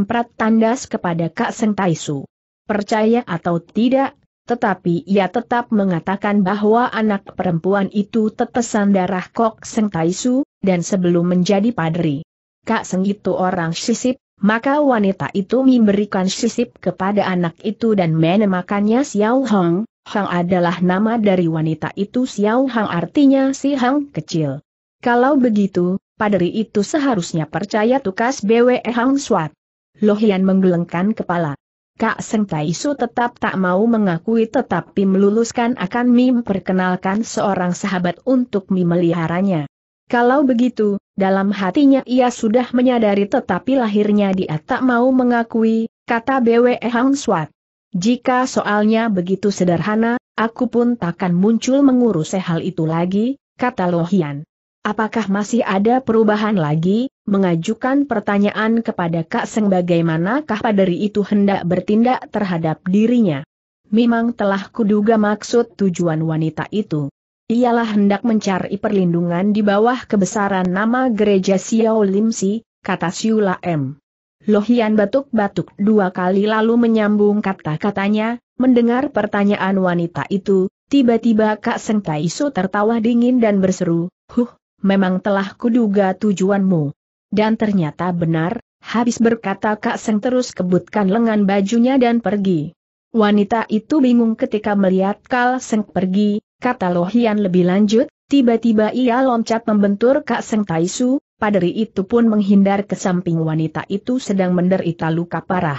prat tandas kepada Kak Seng Taisu. Percaya atau tidak, tetapi ia tetap mengatakan bahwa anak perempuan itu tetesan darah Kok Seng Taisu, dan sebelum menjadi padri. Kak Seng itu orang sisip, maka wanita itu memberikan sisip kepada anak itu dan menemakannya Xiao Hong. Hang adalah nama dari wanita itu Xiao Hang artinya si Hang kecil. Kalau begitu, paderi itu seharusnya percaya tukas BWE Hang Swat. Lohian menggelengkan kepala. Kak Seng Taisu tetap tak mau mengakui tetapi meluluskan akan Mim perkenalkan seorang sahabat untuk Mim meliharanya. Kalau begitu, dalam hatinya ia sudah menyadari tetapi lahirnya dia tak mau mengakui, kata BWE Hang Swat. Jika soalnya begitu sederhana, aku pun takkan muncul mengurus hal itu lagi, kata Lohian. Apakah masih ada perubahan lagi, mengajukan pertanyaan kepada Kak Seng bagaimanakah paderi itu hendak bertindak terhadap dirinya. Memang telah kuduga maksud tujuan wanita itu. Ialah hendak mencari perlindungan di bawah kebesaran nama gereja Xiao Lim Si, kata Siula M. Lohian batuk-batuk dua kali lalu menyambung kata-katanya, mendengar pertanyaan wanita itu, tiba-tiba Kak Seng Taiso tertawa dingin dan berseru, Huh, memang telah kuduga tujuanmu. Dan ternyata benar, habis berkata Kak Seng terus kebutkan lengan bajunya dan pergi. Wanita itu bingung ketika melihat Kal Seng pergi, kata Lohian lebih lanjut, tiba-tiba ia loncat membentur Kak Seng Taisu, paderi itu pun menghindar ke samping wanita itu sedang menderita luka parah.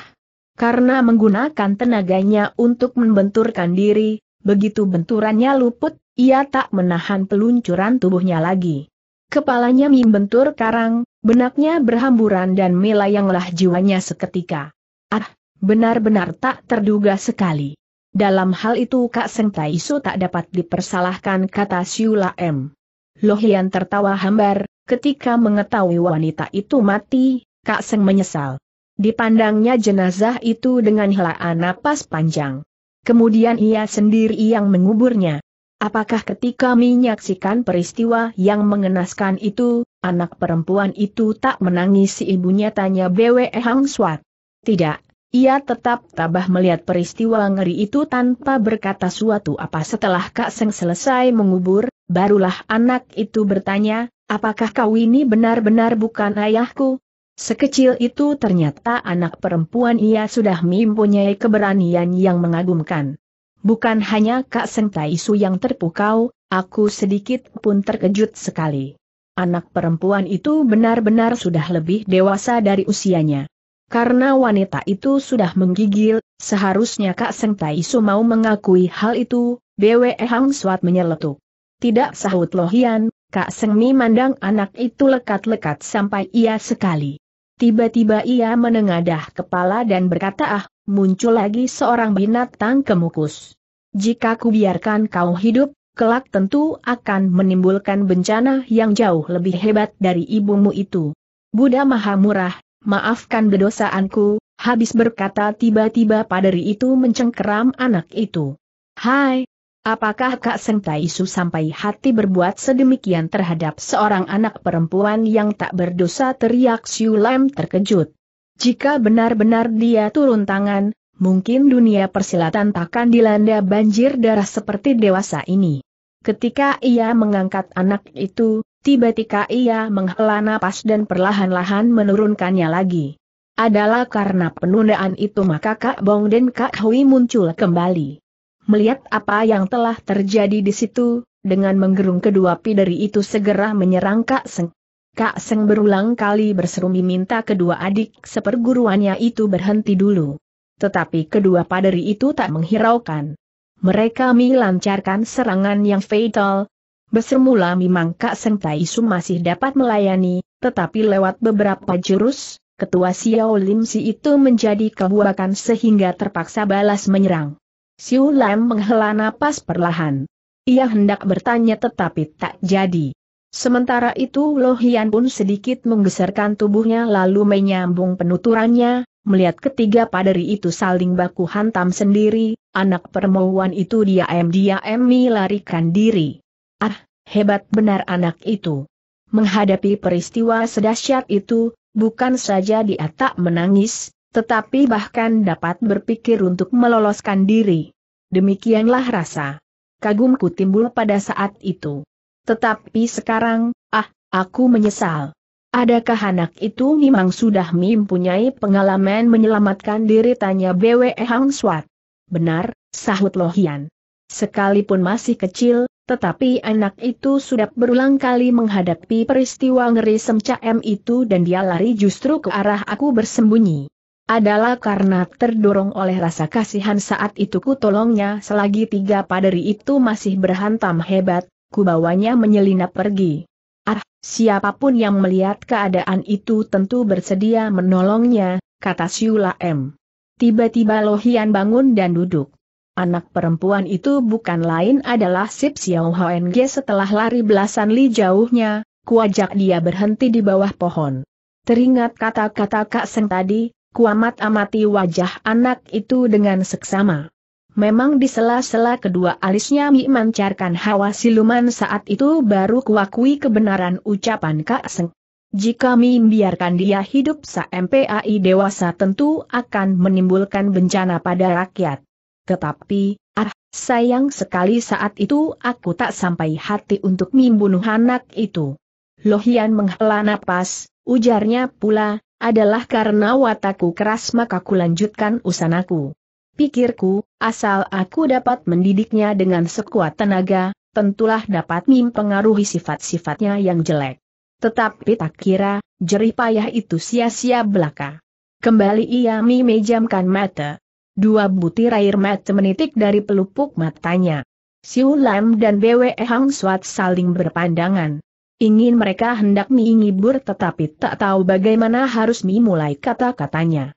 Karena menggunakan tenaganya untuk membenturkan diri, begitu benturannya luput, ia tak menahan peluncuran tubuhnya lagi. Kepalanya membentur karang, benaknya berhamburan dan melayanglah jiwanya seketika. Ah, benar-benar tak terduga sekali. Dalam hal itu Kak Seng Su tak dapat dipersalahkan kata Siula M. Lohian tertawa hambar, ketika mengetahui wanita itu mati, Kak Seng menyesal. Dipandangnya jenazah itu dengan helaan napas panjang. Kemudian ia sendiri yang menguburnya. Apakah ketika menyaksikan peristiwa yang mengenaskan itu, anak perempuan itu tak menangisi ibunya tanya BWE Hang Swat? Tidak, ia tetap tabah melihat peristiwa ngeri itu tanpa berkata suatu apa setelah Kak Seng selesai mengubur, barulah anak itu bertanya, apakah kau ini benar-benar bukan ayahku? Sekecil itu ternyata anak perempuan ia sudah mempunyai keberanian yang mengagumkan. Bukan hanya Kak Seng Taisu yang terpukau, aku sedikit pun terkejut sekali. Anak perempuan itu benar-benar sudah lebih dewasa dari usianya. Karena wanita itu sudah menggigil, seharusnya Kak Seng Tai Su mau mengakui hal itu, BWE Hang Suat menyeletuk. Tidak sahut Lohian, Kak Seng Mi mandang anak itu lekat-lekat sampai ia sekali. Tiba-tiba ia menengadah kepala dan berkata ah, muncul lagi seorang binatang kemukus. Jika kubiarkan kau hidup, kelak tentu akan menimbulkan bencana yang jauh lebih hebat dari ibumu itu. Buddha Maha Murah, Maafkan bedosaanku. habis berkata tiba-tiba paderi itu mencengkeram anak itu. Hai, apakah Kak Su sampai hati berbuat sedemikian terhadap seorang anak perempuan yang tak berdosa teriak Siulam terkejut. Jika benar-benar dia turun tangan, mungkin dunia persilatan takkan dilanda banjir darah seperti dewasa ini. Ketika ia mengangkat anak itu, Tiba-tiba ia menghela napas dan perlahan-lahan menurunkannya lagi. Adalah karena penundaan itu maka Kak Bong dan Kak Hui muncul kembali. Melihat apa yang telah terjadi di situ, dengan menggerung kedua pidari itu segera menyerang Kak Seng. Kak Seng berulang kali berseru meminta kedua adik seperguruannya itu berhenti dulu. Tetapi kedua paderi itu tak menghiraukan. Mereka melancarkan serangan yang fatal, Besermula memang Kak Seng Tai Su masih dapat melayani, tetapi lewat beberapa jurus, ketua Xiao Lim Si itu menjadi kebuakan sehingga terpaksa balas menyerang. Xiu Lam menghela napas perlahan. Ia hendak bertanya tetapi tak jadi. Sementara itu Lohian Hian pun sedikit menggeserkan tubuhnya lalu menyambung penuturannya, melihat ketiga paderi itu saling baku hantam sendiri, anak permauan itu diam-diam melarikan diri. Ah, hebat benar anak itu. Menghadapi peristiwa sedahsyat itu, bukan saja dia tak menangis, tetapi bahkan dapat berpikir untuk meloloskan diri. Demikianlah rasa kagumku timbul pada saat itu. Tetapi sekarang, ah, aku menyesal. Adakah anak itu memang sudah mempunyai pengalaman menyelamatkan diri tanya BW Hang Swat? Benar, sahut Lohian. Sekalipun masih kecil, tetapi anak itu sudah berulang kali menghadapi peristiwa ngeri semcaem itu dan dia lari justru ke arah aku bersembunyi. Adalah karena terdorong oleh rasa kasihan saat itu ku tolongnya selagi tiga paderi itu masih berhantam hebat, ku bawanya menyelinap pergi. Ah, siapapun yang melihat keadaan itu tentu bersedia menolongnya, kata Siula M. Tiba-tiba Lohian bangun dan duduk. Anak perempuan itu bukan lain adalah Sip Xiao Hong setelah lari belasan li jauhnya, kuajak dia berhenti di bawah pohon. Teringat kata-kata Kak Seng tadi, kuamat amati wajah anak itu dengan seksama. Memang di sela-sela kedua alisnya Mi mancarkan hawa siluman saat itu baru kuakui kebenaran ucapan Kak Seng. Jika Mi biarkan dia hidup sampai dewasa tentu akan menimbulkan bencana pada rakyat. Tetapi, ah, sayang sekali saat itu aku tak sampai hati untuk membunuh anak itu. Lohian menghela napas, ujarnya pula, adalah karena watakku keras maka ku lanjutkan usanaku. Pikirku, asal aku dapat mendidiknya dengan sekuat tenaga, tentulah dapat mempengaruhi sifat-sifatnya yang jelek. Tetapi tak kira, jerih payah itu sia-sia belaka. Kembali ia memejamkan mata. Dua butir air mata menitik dari pelupuk matanya. Siu Lam dan Bwe Hang Suat saling berpandangan. Ingin mereka hendak menghibur tetapi tak tahu bagaimana harus memulai kata-katanya.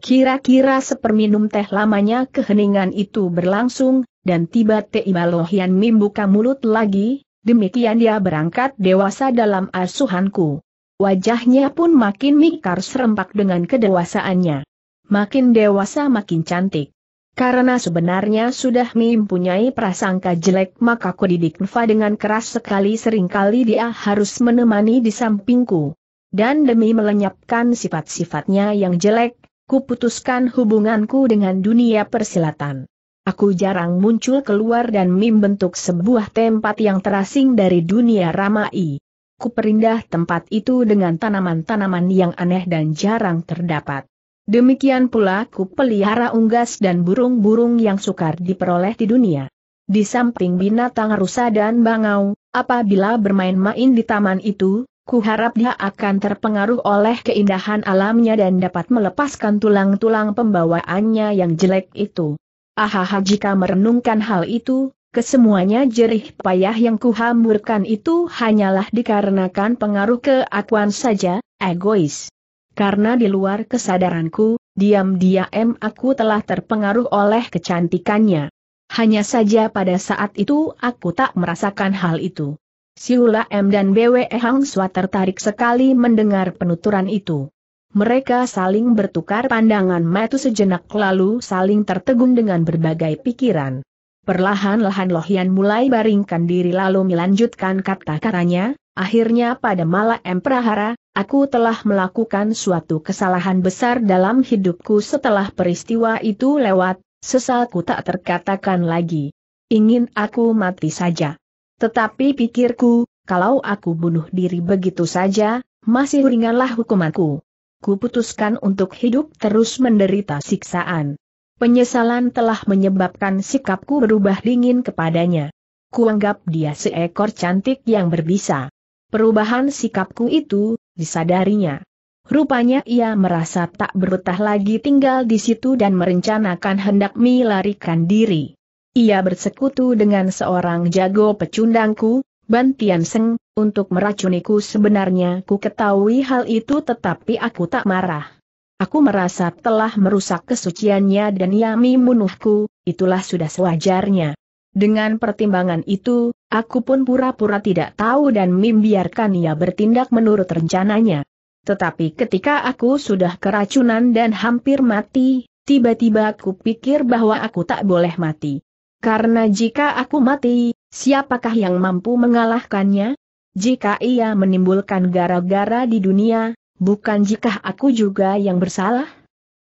Kira-kira seperminum teh lamanya keheningan itu berlangsung, dan tiba-tiba Lohian membuka mulut lagi, demikian dia berangkat dewasa dalam asuhanku. Wajahnya pun makin mikar serempak dengan kedewasaannya makin dewasa makin cantik. Karena sebenarnya sudah mempunyai prasangka jelek maka didik Nfa dengan keras sekali seringkali dia harus menemani di sampingku. Dan demi melenyapkan sifat-sifatnya yang jelek, kuputuskan hubunganku dengan dunia persilatan. Aku jarang muncul keluar dan mim bentuk sebuah tempat yang terasing dari dunia ramai. Kuperindah tempat itu dengan tanaman-tanaman yang aneh dan jarang terdapat. Demikian pula ku pelihara unggas dan burung-burung yang sukar diperoleh di dunia. Di samping binatang rusa dan bangau, apabila bermain-main di taman itu, ku harap dia akan terpengaruh oleh keindahan alamnya dan dapat melepaskan tulang-tulang pembawaannya yang jelek itu. Ahaha jika merenungkan hal itu, kesemuanya jerih payah yang kuhamburkan itu hanyalah dikarenakan pengaruh keakuan saja, egois karena di luar kesadaranku, diam-diam aku telah terpengaruh oleh kecantikannya. Hanya saja pada saat itu aku tak merasakan hal itu. Siula M dan BW Hang Sua tertarik sekali mendengar penuturan itu. Mereka saling bertukar pandangan metu sejenak lalu saling tertegun dengan berbagai pikiran. Perlahan-lahan Lohian mulai baringkan diri lalu melanjutkan kata-katanya, Akhirnya pada malam Prahara, aku telah melakukan suatu kesalahan besar dalam hidupku setelah peristiwa itu lewat, sesalku tak terkatakan lagi. Ingin aku mati saja. Tetapi pikirku, kalau aku bunuh diri begitu saja, masih ringanlah hukumanku. Kuputuskan untuk hidup terus menderita siksaan. Penyesalan telah menyebabkan sikapku berubah dingin kepadanya. Kuanggap dia seekor cantik yang berbisa. Perubahan sikapku itu, disadarinya. Rupanya ia merasa tak berbetah lagi tinggal di situ dan merencanakan hendak melarikan diri. Ia bersekutu dengan seorang jago pecundangku, Ban Tian Seng, untuk meracuniku sebenarnya ku ketahui hal itu tetapi aku tak marah. Aku merasa telah merusak kesuciannya dan ia membunuhku, itulah sudah sewajarnya. Dengan pertimbangan itu, aku pun pura-pura tidak tahu dan membiarkan ia bertindak menurut rencananya. Tetapi ketika aku sudah keracunan dan hampir mati, tiba-tiba aku pikir bahwa aku tak boleh mati. Karena jika aku mati, siapakah yang mampu mengalahkannya? Jika ia menimbulkan gara-gara di dunia, bukan jika aku juga yang bersalah?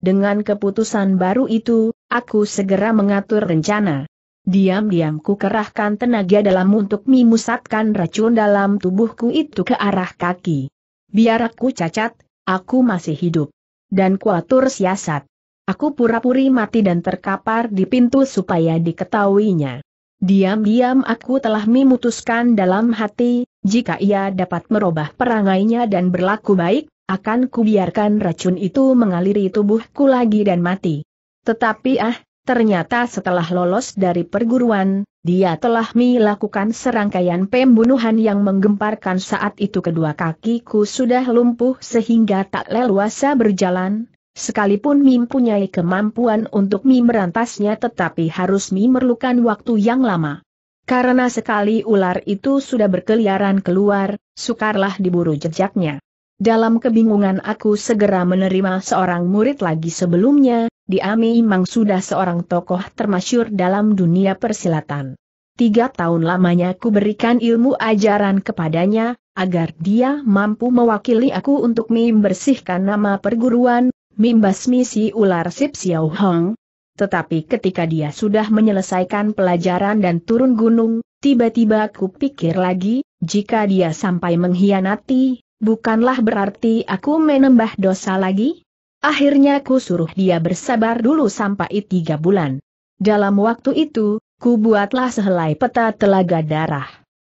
Dengan keputusan baru itu, aku segera mengatur rencana. Diam-diam ku kerahkan tenaga dalam untuk memusatkan racun dalam tubuhku itu ke arah kaki. Biar aku cacat, aku masih hidup. Dan kuatur siasat. Aku pura-puri mati dan terkapar di pintu supaya diketahuinya. Diam-diam aku telah memutuskan dalam hati, jika ia dapat merubah perangainya dan berlaku baik, akan kubiarkan racun itu mengaliri tubuhku lagi dan mati. Tetapi ah, Ternyata setelah lolos dari perguruan, dia telah melakukan serangkaian pembunuhan yang menggemparkan saat itu kedua kakiku sudah lumpuh sehingga tak leluasa berjalan, sekalipun mim mempunyai kemampuan untuk mi merantasnya tetapi harus mi memerlukan waktu yang lama. Karena sekali ular itu sudah berkeliaran keluar, sukarlah diburu jejaknya. Dalam kebingungan aku segera menerima seorang murid lagi sebelumnya, dia memang sudah seorang tokoh termasyur dalam dunia persilatan. Tiga tahun lamanya ku berikan ilmu ajaran kepadanya, agar dia mampu mewakili aku untuk membersihkan nama perguruan, membasmi si ular Sip Xiao Hong. Tetapi ketika dia sudah menyelesaikan pelajaran dan turun gunung, tiba-tiba ku pikir lagi, jika dia sampai mengkhianati, bukanlah berarti aku menambah dosa lagi? Akhirnya ku suruh dia bersabar dulu sampai tiga bulan. Dalam waktu itu, ku buatlah sehelai peta telaga darah.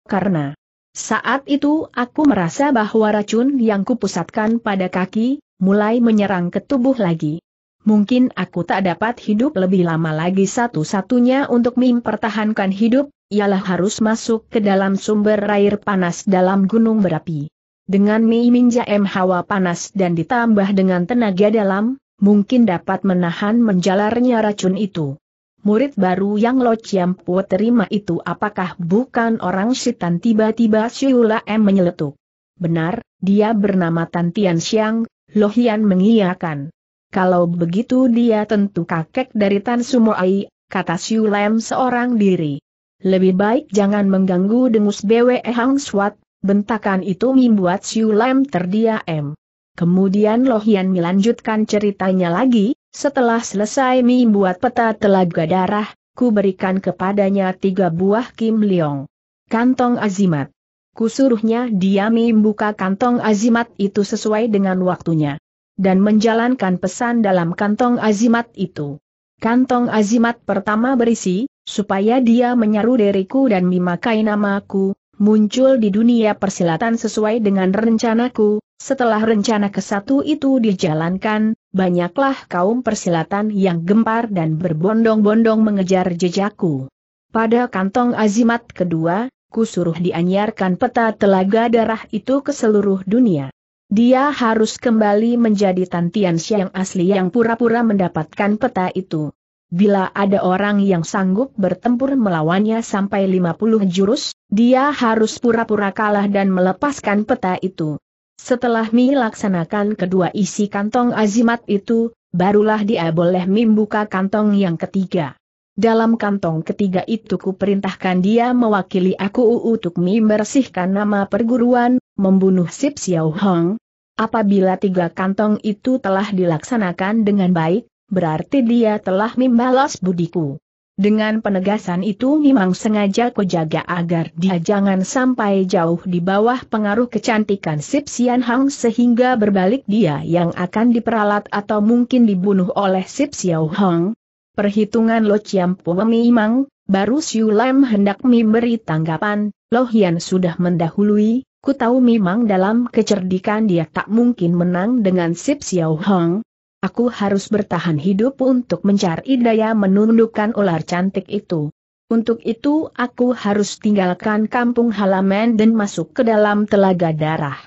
Karena saat itu aku merasa bahwa racun yang kupusatkan pada kaki, mulai menyerang ke tubuh lagi. Mungkin aku tak dapat hidup lebih lama lagi satu-satunya untuk mempertahankan hidup, ialah harus masuk ke dalam sumber air panas dalam gunung berapi. Dengan Mi M hawa panas dan ditambah dengan tenaga dalam, mungkin dapat menahan menjalarnya racun itu. Murid baru yang Lo Chiampu terima itu apakah bukan orang Sitan tiba-tiba Siula M menyeletuk. Benar, dia bernama Tan Tian Xiang, Lo Hian mengiyakan. Kalau begitu dia tentu kakek dari Tan Sumoai, kata M seorang diri. Lebih baik jangan mengganggu dengus BWE Hang Swat, Bentakan itu membuat Siu Lem terdiam. Kemudian Lohian melanjutkan ceritanya lagi, setelah selesai membuat peta telaga darah, ku berikan kepadanya tiga buah Kim Leong. Kantong azimat. Ku suruhnya dia membuka kantong azimat itu sesuai dengan waktunya. Dan menjalankan pesan dalam kantong azimat itu. Kantong azimat pertama berisi, supaya dia menyaru diriku dan memakai namaku, muncul di dunia persilatan sesuai dengan rencanaku, setelah rencana ke kesatu itu dijalankan, banyaklah kaum persilatan yang gempar dan berbondong-bondong mengejar jejakku. Pada kantong azimat kedua, ku suruh dianyarkan peta telaga darah itu ke seluruh dunia. Dia harus kembali menjadi Tantian yang asli yang pura-pura mendapatkan peta itu. Bila ada orang yang sanggup bertempur melawannya sampai 50 jurus, dia harus pura-pura kalah dan melepaskan peta itu. Setelah Mi laksanakan kedua isi kantong azimat itu, barulah dia boleh membuka kantong yang ketiga. Dalam kantong ketiga itu kuperintahkan dia mewakili aku untuk Mi bersihkan nama perguruan, membunuh Sip Xiao Hong. Apabila tiga kantong itu telah dilaksanakan dengan baik, berarti dia telah membalas budiku. Dengan penegasan itu memang sengaja ku jaga agar dia jangan sampai jauh di bawah pengaruh kecantikan Sip Sian Hang sehingga berbalik dia yang akan diperalat atau mungkin dibunuh oleh Sip Xiao Hang. Perhitungan Lo Chiam memang, baru Siu Lam hendak memberi tanggapan, Lo Hian sudah mendahului, ku tahu memang dalam kecerdikan dia tak mungkin menang dengan Sip Xiao Hang, Aku harus bertahan hidup untuk mencari daya menundukkan ular cantik itu. Untuk itu aku harus tinggalkan kampung halaman dan masuk ke dalam telaga darah.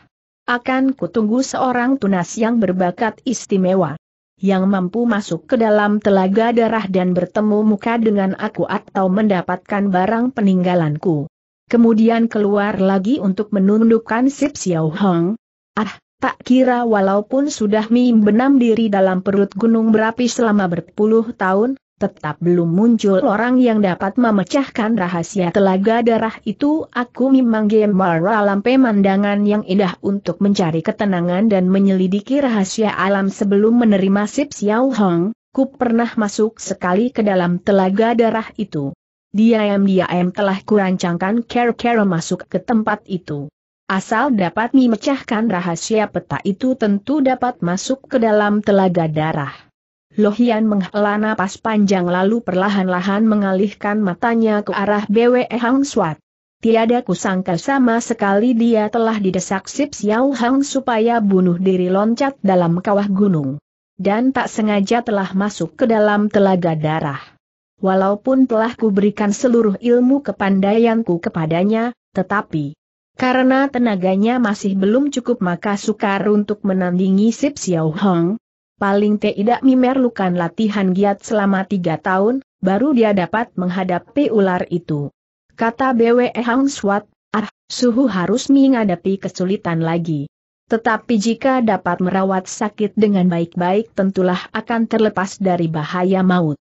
Akan kutunggu seorang tunas yang berbakat istimewa. Yang mampu masuk ke dalam telaga darah dan bertemu muka dengan aku atau mendapatkan barang peninggalanku. Kemudian keluar lagi untuk menundukkan Sip Xiao Hong. Ah, Tak kira walaupun sudah Mim benam diri dalam perut gunung berapi selama berpuluh tahun, tetap belum muncul orang yang dapat memecahkan rahasia telaga darah itu. Aku memang gemar alam pemandangan yang indah untuk mencari ketenangan dan menyelidiki rahasia alam sebelum menerima Sip Xiao Hong, ku pernah masuk sekali ke dalam telaga darah itu. Diam-diam telah kurancangkan care-care masuk ke tempat itu. Asal dapat memecahkan rahasia peta itu tentu dapat masuk ke dalam telaga darah. Lohian menghela napas panjang lalu perlahan-lahan mengalihkan matanya ke arah BWE Hang Suat. Tiada kusangka sama sekali dia telah didesak Sip Xiao Hang supaya bunuh diri loncat dalam kawah gunung. Dan tak sengaja telah masuk ke dalam telaga darah. Walaupun telah kuberikan seluruh ilmu kepandaianku kepadanya, tetapi karena tenaganya masih belum cukup maka sukar untuk menandingi Sip Xiao Hong. Paling tidak memerlukan latihan giat selama tiga tahun, baru dia dapat menghadapi ular itu. Kata BWE Hang Swat, ah, suhu harus menghadapi kesulitan lagi. Tetapi jika dapat merawat sakit dengan baik-baik tentulah akan terlepas dari bahaya maut.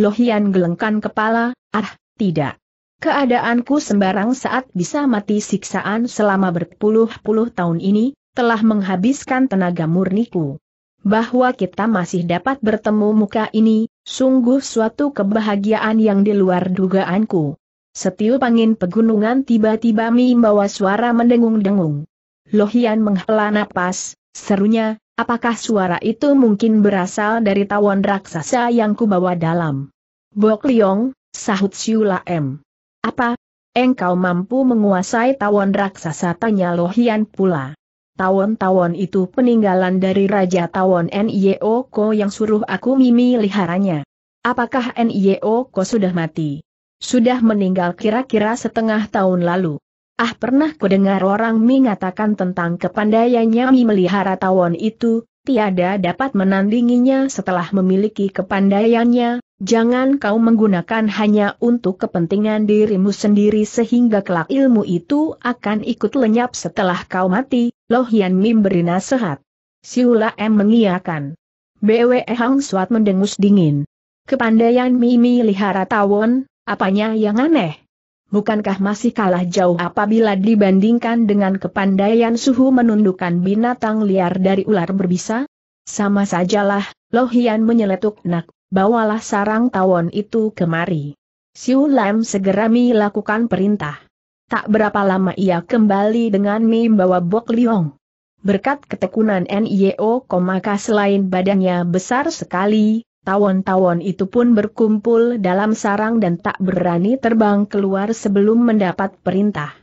Lohian gelengkan kepala, ah, tidak. Keadaanku sembarang saat bisa mati siksaan selama berpuluh-puluh tahun ini, telah menghabiskan tenaga murniku. Bahwa kita masih dapat bertemu muka ini, sungguh suatu kebahagiaan yang di luar dugaanku. Setiup angin pegunungan tiba-tiba membawa suara mendengung-dengung. Lohian menghela napas, serunya, apakah suara itu mungkin berasal dari tawon raksasa yang kubawa dalam? Bok Liong, sahut Siula M. Apa? Engkau mampu menguasai tawon raksasa tanya Lohian pula. Tawon-tawon itu peninggalan dari Raja Tawon N.I.O.Ko yang suruh aku mimi liharanya. Apakah N.I.O.Ko sudah mati? Sudah meninggal kira-kira setengah tahun lalu. Ah pernah ku dengar orang mengatakan tentang kepandaiannya Mi melihara tawon itu, tiada dapat menandinginya setelah memiliki kepandaiannya, Jangan kau menggunakan hanya untuk kepentingan dirimu sendiri sehingga kelak ilmu itu akan ikut lenyap setelah kau mati, Loh Yan Mim beri nasihat. Siula M mengiakan. Bwe Hang Suat mendengus dingin. Kepandaian Mimi Lihara Tawon, apanya yang aneh? Bukankah masih kalah jauh apabila dibandingkan dengan kepandaian suhu menundukkan binatang liar dari ular berbisa? Sama sajalah, Lohian menyeletuk nak bawalah sarang tawon itu kemari. Siu Lam segera Mi lakukan perintah. Tak berapa lama ia kembali dengan Mi membawa Bok Liong. Berkat ketekunan NIO, e maka selain badannya besar sekali, tawon-tawon itu pun berkumpul dalam sarang dan tak berani terbang keluar sebelum mendapat perintah.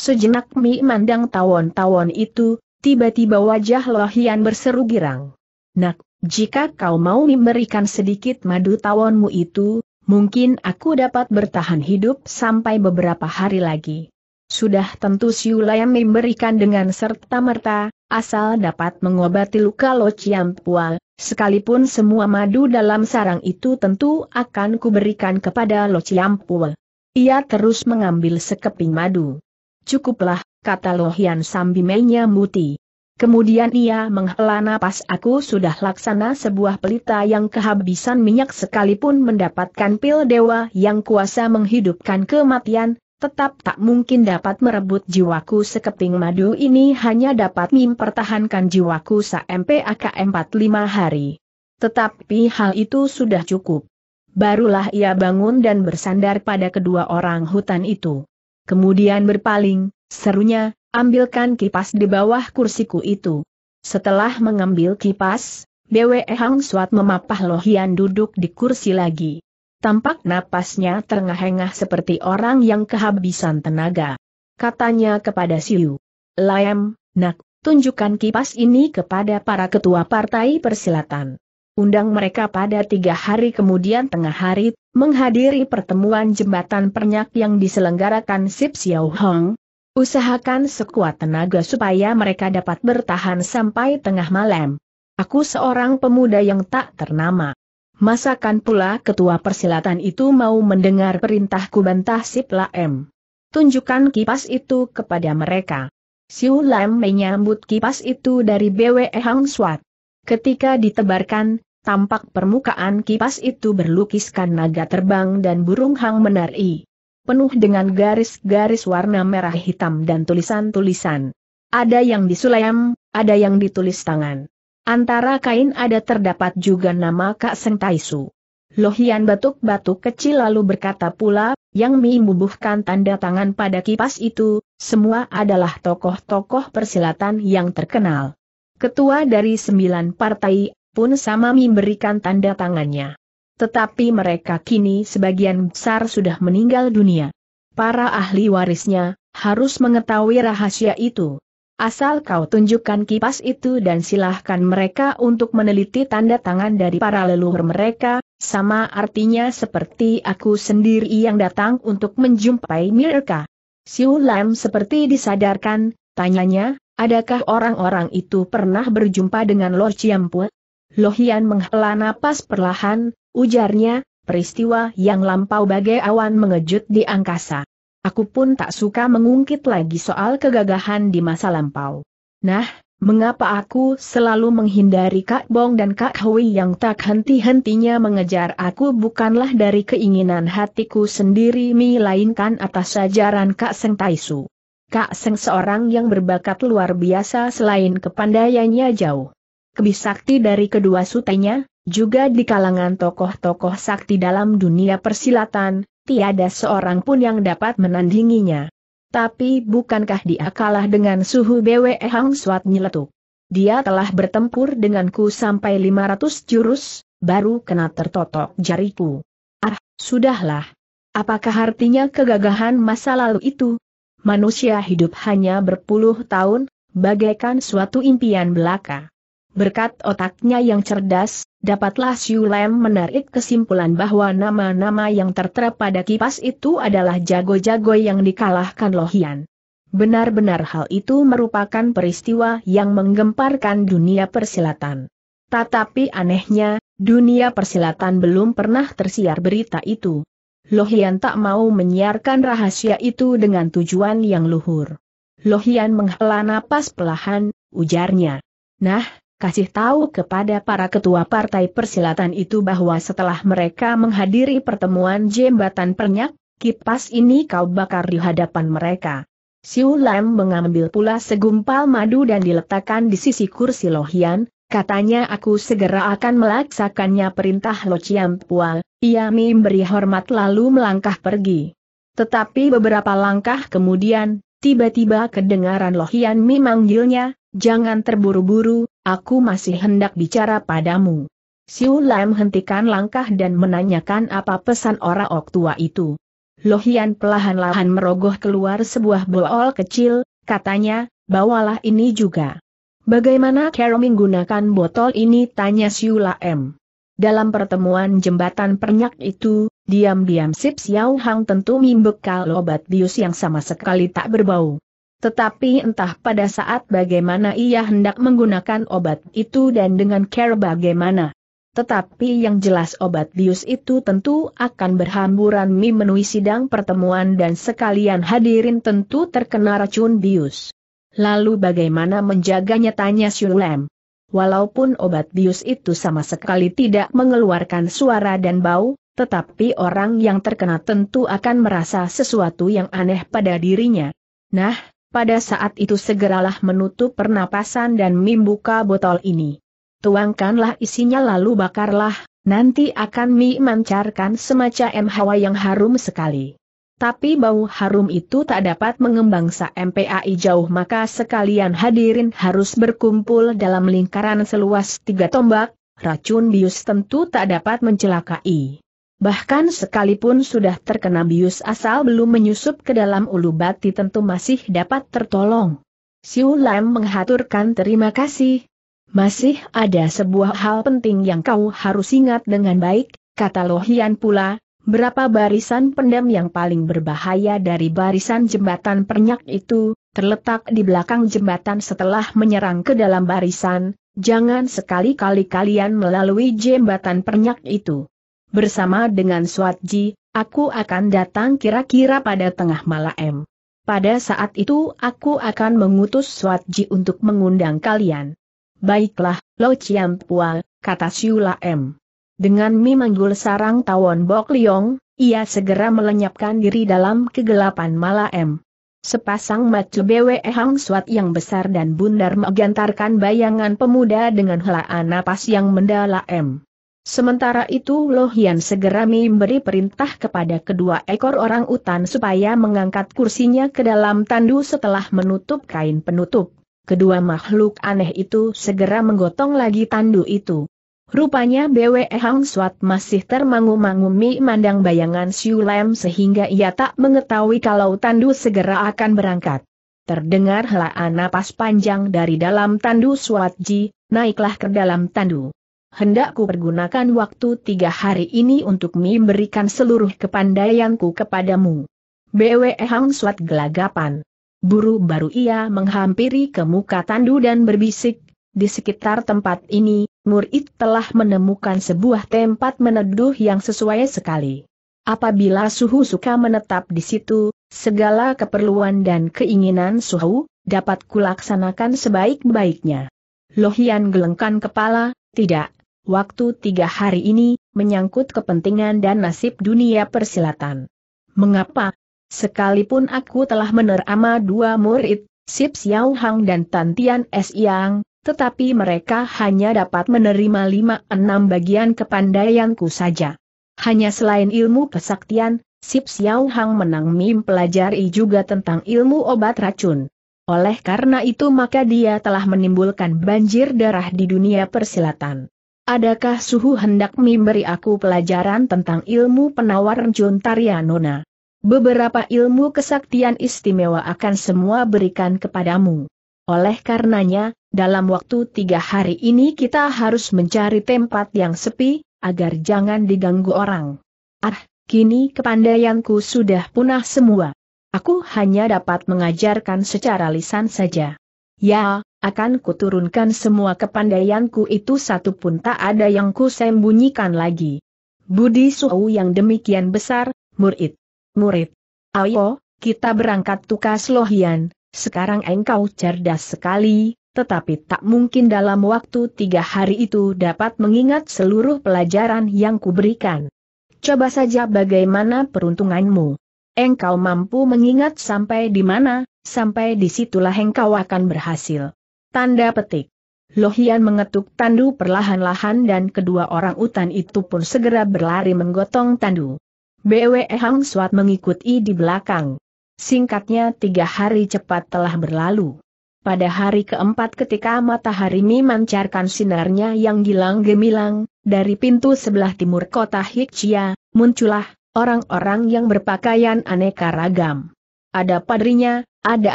Sejenak Mi mandang tawon-tawon itu, tiba-tiba wajah Lohian berseru girang. Nak, jika kau mau memberikan sedikit madu tawonmu itu, mungkin aku dapat bertahan hidup sampai beberapa hari lagi. Sudah tentu Siulayam memberikan dengan serta-merta, asal dapat mengobati luka Lo Ciam Pual, sekalipun semua madu dalam sarang itu tentu akan kuberikan kepada Lo Ciam Pual. Ia terus mengambil sekeping madu. Cukuplah, kata Lohian sambil menyambuti. Kemudian ia menghela napas aku sudah laksana sebuah pelita yang kehabisan minyak sekalipun mendapatkan pil dewa yang kuasa menghidupkan kematian, tetap tak mungkin dapat merebut jiwaku sekeping madu ini hanya dapat mempertahankan jiwaku sampai mpak 45 hari. Tetapi hal itu sudah cukup. Barulah ia bangun dan bersandar pada kedua orang hutan itu. Kemudian berpaling, serunya, Ambilkan kipas di bawah kursiku itu. Setelah mengambil kipas, BW Hang Suat memapah Lohian duduk di kursi lagi. Tampak napasnya terengah-engah seperti orang yang kehabisan tenaga. Katanya kepada Siu. Layam, nak, tunjukkan kipas ini kepada para ketua partai persilatan. Undang mereka pada tiga hari kemudian tengah hari, menghadiri pertemuan jembatan pernyak yang diselenggarakan Sip Xiao Hong, Usahakan sekuat tenaga supaya mereka dapat bertahan sampai tengah malam. Aku seorang pemuda yang tak ternama. Masakan pula ketua persilatan itu mau mendengar perintahku bantah Sip Laem. Tunjukkan kipas itu kepada mereka. Siu Lam menyambut kipas itu dari BWE Hang Swat. Ketika ditebarkan, tampak permukaan kipas itu berlukiskan naga terbang dan burung hang menari penuh dengan garis-garis warna merah hitam dan tulisan-tulisan. Ada yang disulam, ada yang ditulis tangan. Antara kain ada terdapat juga nama Kak Seng Taisu. Lohian batuk-batuk kecil lalu berkata pula, yang membubuhkan tanda tangan pada kipas itu, semua adalah tokoh-tokoh persilatan yang terkenal. Ketua dari sembilan partai pun sama memberikan tanda tangannya. Tetapi mereka kini sebagian besar sudah meninggal dunia. Para ahli warisnya, harus mengetahui rahasia itu. Asal kau tunjukkan kipas itu dan silahkan mereka untuk meneliti tanda tangan dari para leluhur mereka, sama artinya seperti aku sendiri yang datang untuk menjumpai mereka. Siu Lam seperti disadarkan, tanyanya, adakah orang-orang itu pernah berjumpa dengan Lord Chiampu? Lohian menghela napas perlahan, Ujarnya, peristiwa yang lampau bagai awan mengejut di angkasa. Aku pun tak suka mengungkit lagi soal kegagahan di masa lampau. Nah, mengapa aku selalu menghindari Kak Bong dan Kak Hui yang tak henti-hentinya mengejar aku bukanlah dari keinginan hatiku sendiri melainkan atas ajaran Kak Seng Taisu. Kak Seng seorang yang berbakat luar biasa selain kepandaiannya jauh. Kebisakti dari kedua sutenya, juga di kalangan tokoh-tokoh sakti dalam dunia persilatan, tiada seorang pun yang dapat menandinginya. Tapi bukankah dia kalah dengan suhu BWE Hang Suat nyeletuk? Dia telah bertempur denganku sampai 500 jurus, baru kena tertotok jariku. Ah, sudahlah. Apakah artinya kegagahan masa lalu itu? Manusia hidup hanya berpuluh tahun, bagaikan suatu impian belaka. Berkat otaknya yang cerdas, dapatlah Xiu Lem menarik kesimpulan bahwa nama-nama yang tertera pada kipas itu adalah jago-jago yang dikalahkan Lohian. Benar-benar hal itu merupakan peristiwa yang menggemparkan dunia persilatan. Tetapi anehnya, dunia persilatan belum pernah tersiar berita itu. Lohian tak mau menyiarkan rahasia itu dengan tujuan yang luhur. Lohian menghela napas pelahan, ujarnya. Nah, kasih tahu kepada para ketua partai persilatan itu bahwa setelah mereka menghadiri pertemuan jembatan pernyak, kipas ini kau bakar di hadapan mereka. Siu Lam mengambil pula segumpal madu dan diletakkan di sisi kursi Lohian, katanya aku segera akan melaksakannya perintah Lo Chiam Pual, ia memberi hormat lalu melangkah pergi. Tetapi beberapa langkah kemudian, tiba-tiba kedengaran Lohian memanggilnya, jangan terburu-buru, Aku masih hendak bicara padamu. Siu Lam hentikan langkah dan menanyakan apa pesan orang ok tua itu. Lohian pelahan-lahan merogoh keluar sebuah bool kecil, katanya, bawalah ini juga. Bagaimana Carol menggunakan botol ini tanya Siu Lam. Dalam pertemuan jembatan pernyak itu, diam-diam Sip Xiao Hang tentu membekal obat bius yang sama sekali tak berbau. Tetapi entah pada saat bagaimana ia hendak menggunakan obat itu dan dengan care bagaimana. Tetapi yang jelas obat bius itu tentu akan berhamburan memenuhi sidang pertemuan dan sekalian hadirin tentu terkena racun bius. Lalu bagaimana menjaganya tanya Syulem. Walaupun obat bius itu sama sekali tidak mengeluarkan suara dan bau, tetapi orang yang terkena tentu akan merasa sesuatu yang aneh pada dirinya. Nah, pada saat itu segeralah menutup pernapasan dan membuka botol ini. Tuangkanlah isinya lalu bakarlah, nanti akan mi mancarkan semacam hawa yang harum sekali. Tapi bau harum itu tak dapat mengembang sa MPAI jauh maka sekalian hadirin harus berkumpul dalam lingkaran seluas tiga tombak, racun bius tentu tak dapat mencelakai. Bahkan sekalipun sudah terkena bius asal belum menyusup ke dalam ulu bati tentu masih dapat tertolong. Siu Lam menghaturkan terima kasih. Masih ada sebuah hal penting yang kau harus ingat dengan baik, kata Lohian pula, berapa barisan pendam yang paling berbahaya dari barisan jembatan pernyak itu, terletak di belakang jembatan setelah menyerang ke dalam barisan, jangan sekali-kali kalian melalui jembatan pernyak itu bersama dengan Swatji, aku akan datang kira-kira pada tengah malam. Pada saat itu aku akan mengutus Swatji untuk mengundang kalian. Baiklah, Lo Chiam Pual, kata Siula M. Dengan Mi Manggul sarang tawon Bok Liong, ia segera melenyapkan diri dalam kegelapan malam. Sepasang macu BWE Hang Swat yang besar dan bundar menggantarkan bayangan pemuda dengan helaan napas yang mendalam. Sementara itu Lohian segera memberi perintah kepada kedua ekor orang utan supaya mengangkat kursinya ke dalam tandu setelah menutup kain penutup. Kedua makhluk aneh itu segera menggotong lagi tandu itu. Rupanya Bwe Hang Swat masih termangu mangu mandang bayangan Siu Lam sehingga ia tak mengetahui kalau tandu segera akan berangkat. Terdengar helaan napas panjang dari dalam tandu Swat Ji, naiklah ke dalam tandu hendakku pergunakan waktu tiga hari ini untuk memberikan seluruh kepandaianku kepadamu. Bwe Hang Suat gelagapan. Buru baru ia menghampiri ke muka tandu dan berbisik, di sekitar tempat ini, Murid telah menemukan sebuah tempat meneduh yang sesuai sekali. Apabila suhu suka menetap di situ, segala keperluan dan keinginan suhu, dapat kulaksanakan sebaik-baiknya. Lohian gelengkan kepala, tidak, waktu tiga hari ini, menyangkut kepentingan dan nasib dunia persilatan. Mengapa? Sekalipun aku telah menerama dua murid, Sip Xiao Hang dan Tantian Tian Es Yang, tetapi mereka hanya dapat menerima lima enam bagian kepandaianku saja. Hanya selain ilmu kesaktian, Sip Xiao Hang menang pelajari juga tentang ilmu obat racun. Oleh karena itu maka dia telah menimbulkan banjir darah di dunia persilatan. Adakah suhu hendak memberi aku pelajaran tentang ilmu penawar Juntarianona? Beberapa ilmu kesaktian istimewa akan semua berikan kepadamu. Oleh karenanya, dalam waktu tiga hari ini kita harus mencari tempat yang sepi, agar jangan diganggu orang. Ah, kini kepandaianku sudah punah semua. Aku hanya dapat mengajarkan secara lisan saja. Ya, akan kuturunkan semua kepandaianku itu satu pun tak ada yang kusembunyikan lagi. Budi Suhu yang demikian besar, murid. Murid. Ayo, kita berangkat tukas lohian, sekarang engkau cerdas sekali, tetapi tak mungkin dalam waktu tiga hari itu dapat mengingat seluruh pelajaran yang kuberikan. Coba saja bagaimana peruntunganmu engkau mampu mengingat sampai di mana, sampai disitulah engkau akan berhasil. Tanda petik. Lohian mengetuk tandu perlahan-lahan dan kedua orang utan itu pun segera berlari menggotong tandu. BWE Hang Suat mengikuti di belakang. Singkatnya tiga hari cepat telah berlalu. Pada hari keempat ketika matahari memancarkan sinarnya yang gilang gemilang, dari pintu sebelah timur kota Hikcia, muncullah, orang-orang yang berpakaian aneka ragam. Ada padrinya, ada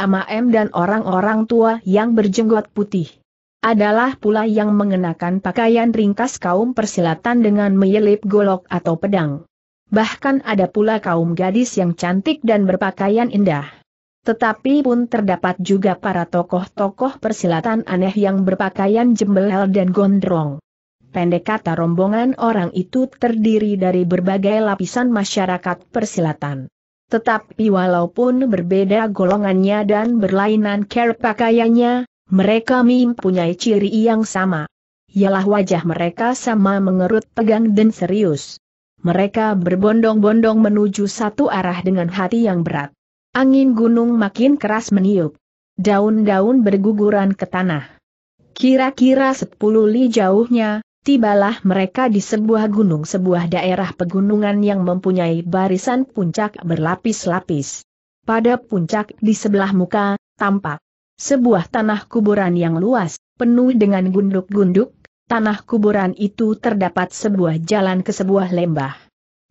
amaem dan orang-orang tua yang berjenggot putih. Adalah pula yang mengenakan pakaian ringkas kaum persilatan dengan menyelip golok atau pedang. Bahkan ada pula kaum gadis yang cantik dan berpakaian indah. Tetapi pun terdapat juga para tokoh-tokoh persilatan aneh yang berpakaian jembelel dan gondrong. Pendek kata rombongan orang itu terdiri dari berbagai lapisan masyarakat persilatan. Tetapi walaupun berbeda golongannya dan berlainan care pakaiannya, mereka mempunyai ciri yang sama. Ialah wajah mereka sama mengerut tegang dan serius. Mereka berbondong-bondong menuju satu arah dengan hati yang berat. Angin gunung makin keras meniup. Daun-daun berguguran ke tanah. Kira-kira sepuluh li jauhnya, tibalah mereka di sebuah gunung sebuah daerah pegunungan yang mempunyai barisan puncak berlapis-lapis. Pada puncak di sebelah muka, tampak sebuah tanah kuburan yang luas, penuh dengan gunduk-gunduk, tanah kuburan itu terdapat sebuah jalan ke sebuah lembah.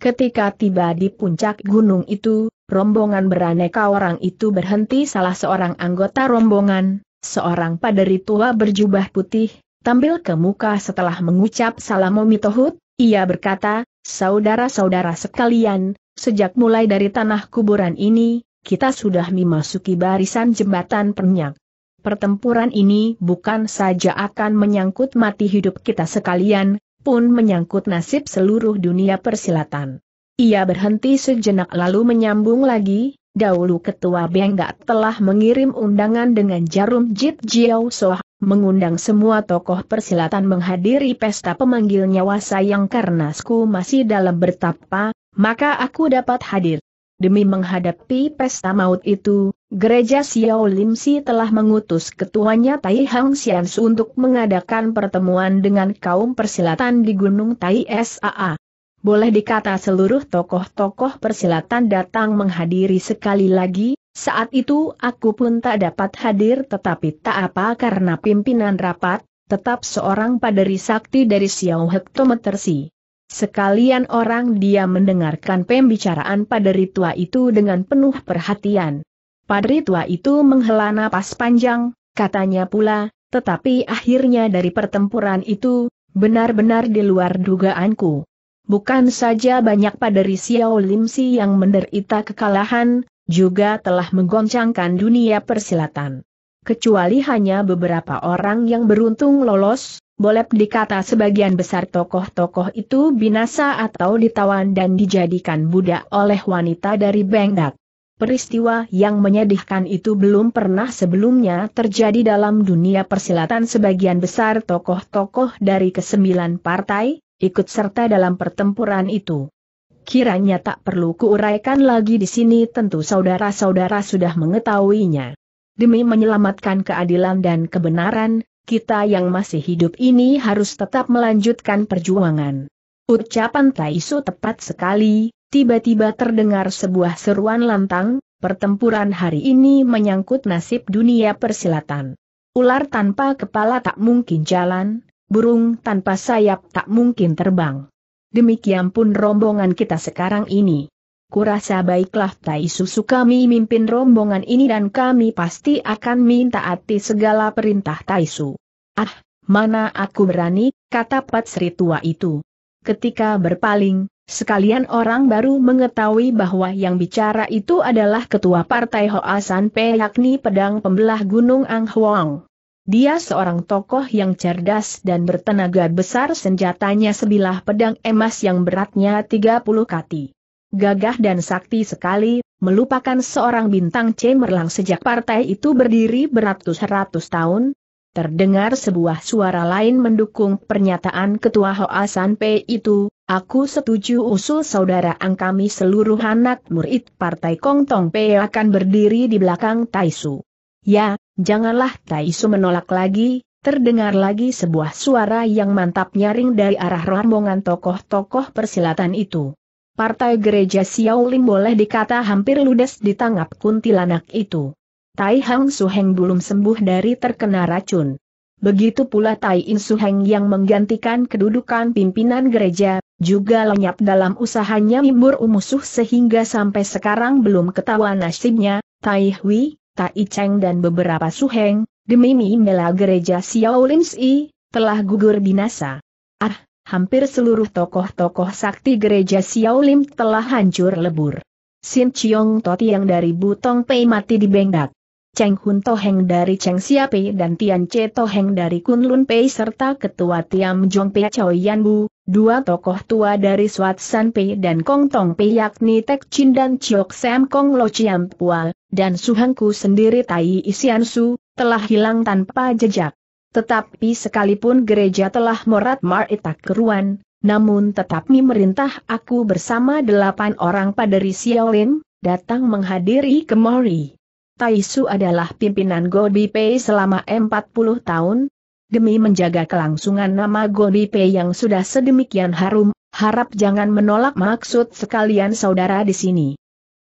Ketika tiba di puncak gunung itu, rombongan beraneka orang itu berhenti salah seorang anggota rombongan, seorang paderi tua berjubah putih, tampil ke muka setelah mengucap salam mitohut, ia berkata, saudara-saudara sekalian, sejak mulai dari tanah kuburan ini, kita sudah memasuki barisan jembatan penyak. Pertempuran ini bukan saja akan menyangkut mati hidup kita sekalian, pun menyangkut nasib seluruh dunia persilatan. Ia berhenti sejenak lalu menyambung lagi, dahulu ketua Benggak telah mengirim undangan dengan jarum Jit Jiao Soh mengundang semua tokoh persilatan menghadiri pesta pemanggil nyawa sayang karena aku masih dalam bertapa, maka aku dapat hadir. Demi menghadapi pesta maut itu, gereja Xiao Lim Si telah mengutus ketuanya Tai Hang Xiansu untuk mengadakan pertemuan dengan kaum persilatan di Gunung Tai Saa boleh dikata seluruh tokoh-tokoh persilatan datang menghadiri sekali lagi, saat itu aku pun tak dapat hadir tetapi tak apa karena pimpinan rapat, tetap seorang paderi sakti dari Xiao Hektometersi. Sekalian orang dia mendengarkan pembicaraan paderi tua itu dengan penuh perhatian. Paderi tua itu menghela napas panjang, katanya pula, tetapi akhirnya dari pertempuran itu, benar-benar di luar dugaanku. Bukan saja banyak pada Xiao Lim Si yang menderita kekalahan, juga telah menggoncangkan dunia persilatan. Kecuali hanya beberapa orang yang beruntung lolos, boleh dikata sebagian besar tokoh-tokoh itu binasa atau ditawan dan dijadikan budak oleh wanita dari Bengdak. Peristiwa yang menyedihkan itu belum pernah sebelumnya terjadi dalam dunia persilatan sebagian besar tokoh-tokoh dari kesembilan partai, ikut serta dalam pertempuran itu. Kiranya tak perlu kuuraikan lagi di sini tentu saudara-saudara sudah mengetahuinya. Demi menyelamatkan keadilan dan kebenaran, kita yang masih hidup ini harus tetap melanjutkan perjuangan. Ucapan Taisu tepat sekali, tiba-tiba terdengar sebuah seruan lantang, pertempuran hari ini menyangkut nasib dunia persilatan. Ular tanpa kepala tak mungkin jalan, burung tanpa sayap tak mungkin terbang. Demikian pun rombongan kita sekarang ini. Kurasa baiklah Tai Susu kami mimpin rombongan ini dan kami pasti akan minta hati segala perintah Tai Su. Ah, mana aku berani, kata Pat Sri tua itu. Ketika berpaling, Sekalian orang baru mengetahui bahwa yang bicara itu adalah ketua partai San Pe yakni pedang pembelah gunung Ang Huang. Dia seorang tokoh yang cerdas dan bertenaga besar senjatanya sebilah pedang emas yang beratnya 30 kati. Gagah dan sakti sekali, melupakan seorang bintang cemerlang sejak partai itu berdiri beratus-ratus tahun. Terdengar sebuah suara lain mendukung pernyataan Ketua Hoasan P itu, aku setuju usul saudara angkami seluruh anak murid Partai Kong Tong P akan berdiri di belakang Taisu. Ya, janganlah Taisu menolak lagi, terdengar lagi sebuah suara yang mantap nyaring dari arah rombongan tokoh-tokoh persilatan itu. Partai gereja Xiaolin boleh dikata hampir ludes ditangkap kuntilanak itu. Tai Hang Heng belum sembuh dari terkena racun. Begitu pula Tai In Suheng yang menggantikan kedudukan pimpinan gereja, juga lenyap dalam usahanya mimbur umusuh sehingga sampai sekarang belum ketahuan nasibnya, Tai Hui, Tai Cheng dan beberapa suheng, demi membela gereja Xiao Lim Si, telah gugur binasa. Ah, hampir seluruh tokoh-tokoh sakti gereja Xiao Lim telah hancur lebur. Sin Chiong Toti yang dari Butong Pei mati di Bengdak. Cheng Hun Toheng dari Cheng Pei dan Tian Che Toheng dari Kun Lun Pei serta Ketua Tiam Jong Pei Chow Yan Bu, dua tokoh tua dari Swat San Pei dan Kong Tong Pei yakni Tek Chin dan Chiok Sam Kong Lo Chiam Pual, dan Suhangku sendiri Tai Isiansu, telah hilang tanpa jejak. Tetapi sekalipun gereja telah morat maritak keruan, namun tetap merintah aku bersama delapan orang paderi Xiaolin, datang menghadiri kemari. Taisu adalah pimpinan Gobi Pei selama empat puluh tahun, Demi menjaga kelangsungan nama Gobi Pei yang sudah sedemikian harum, harap jangan menolak maksud sekalian saudara di sini.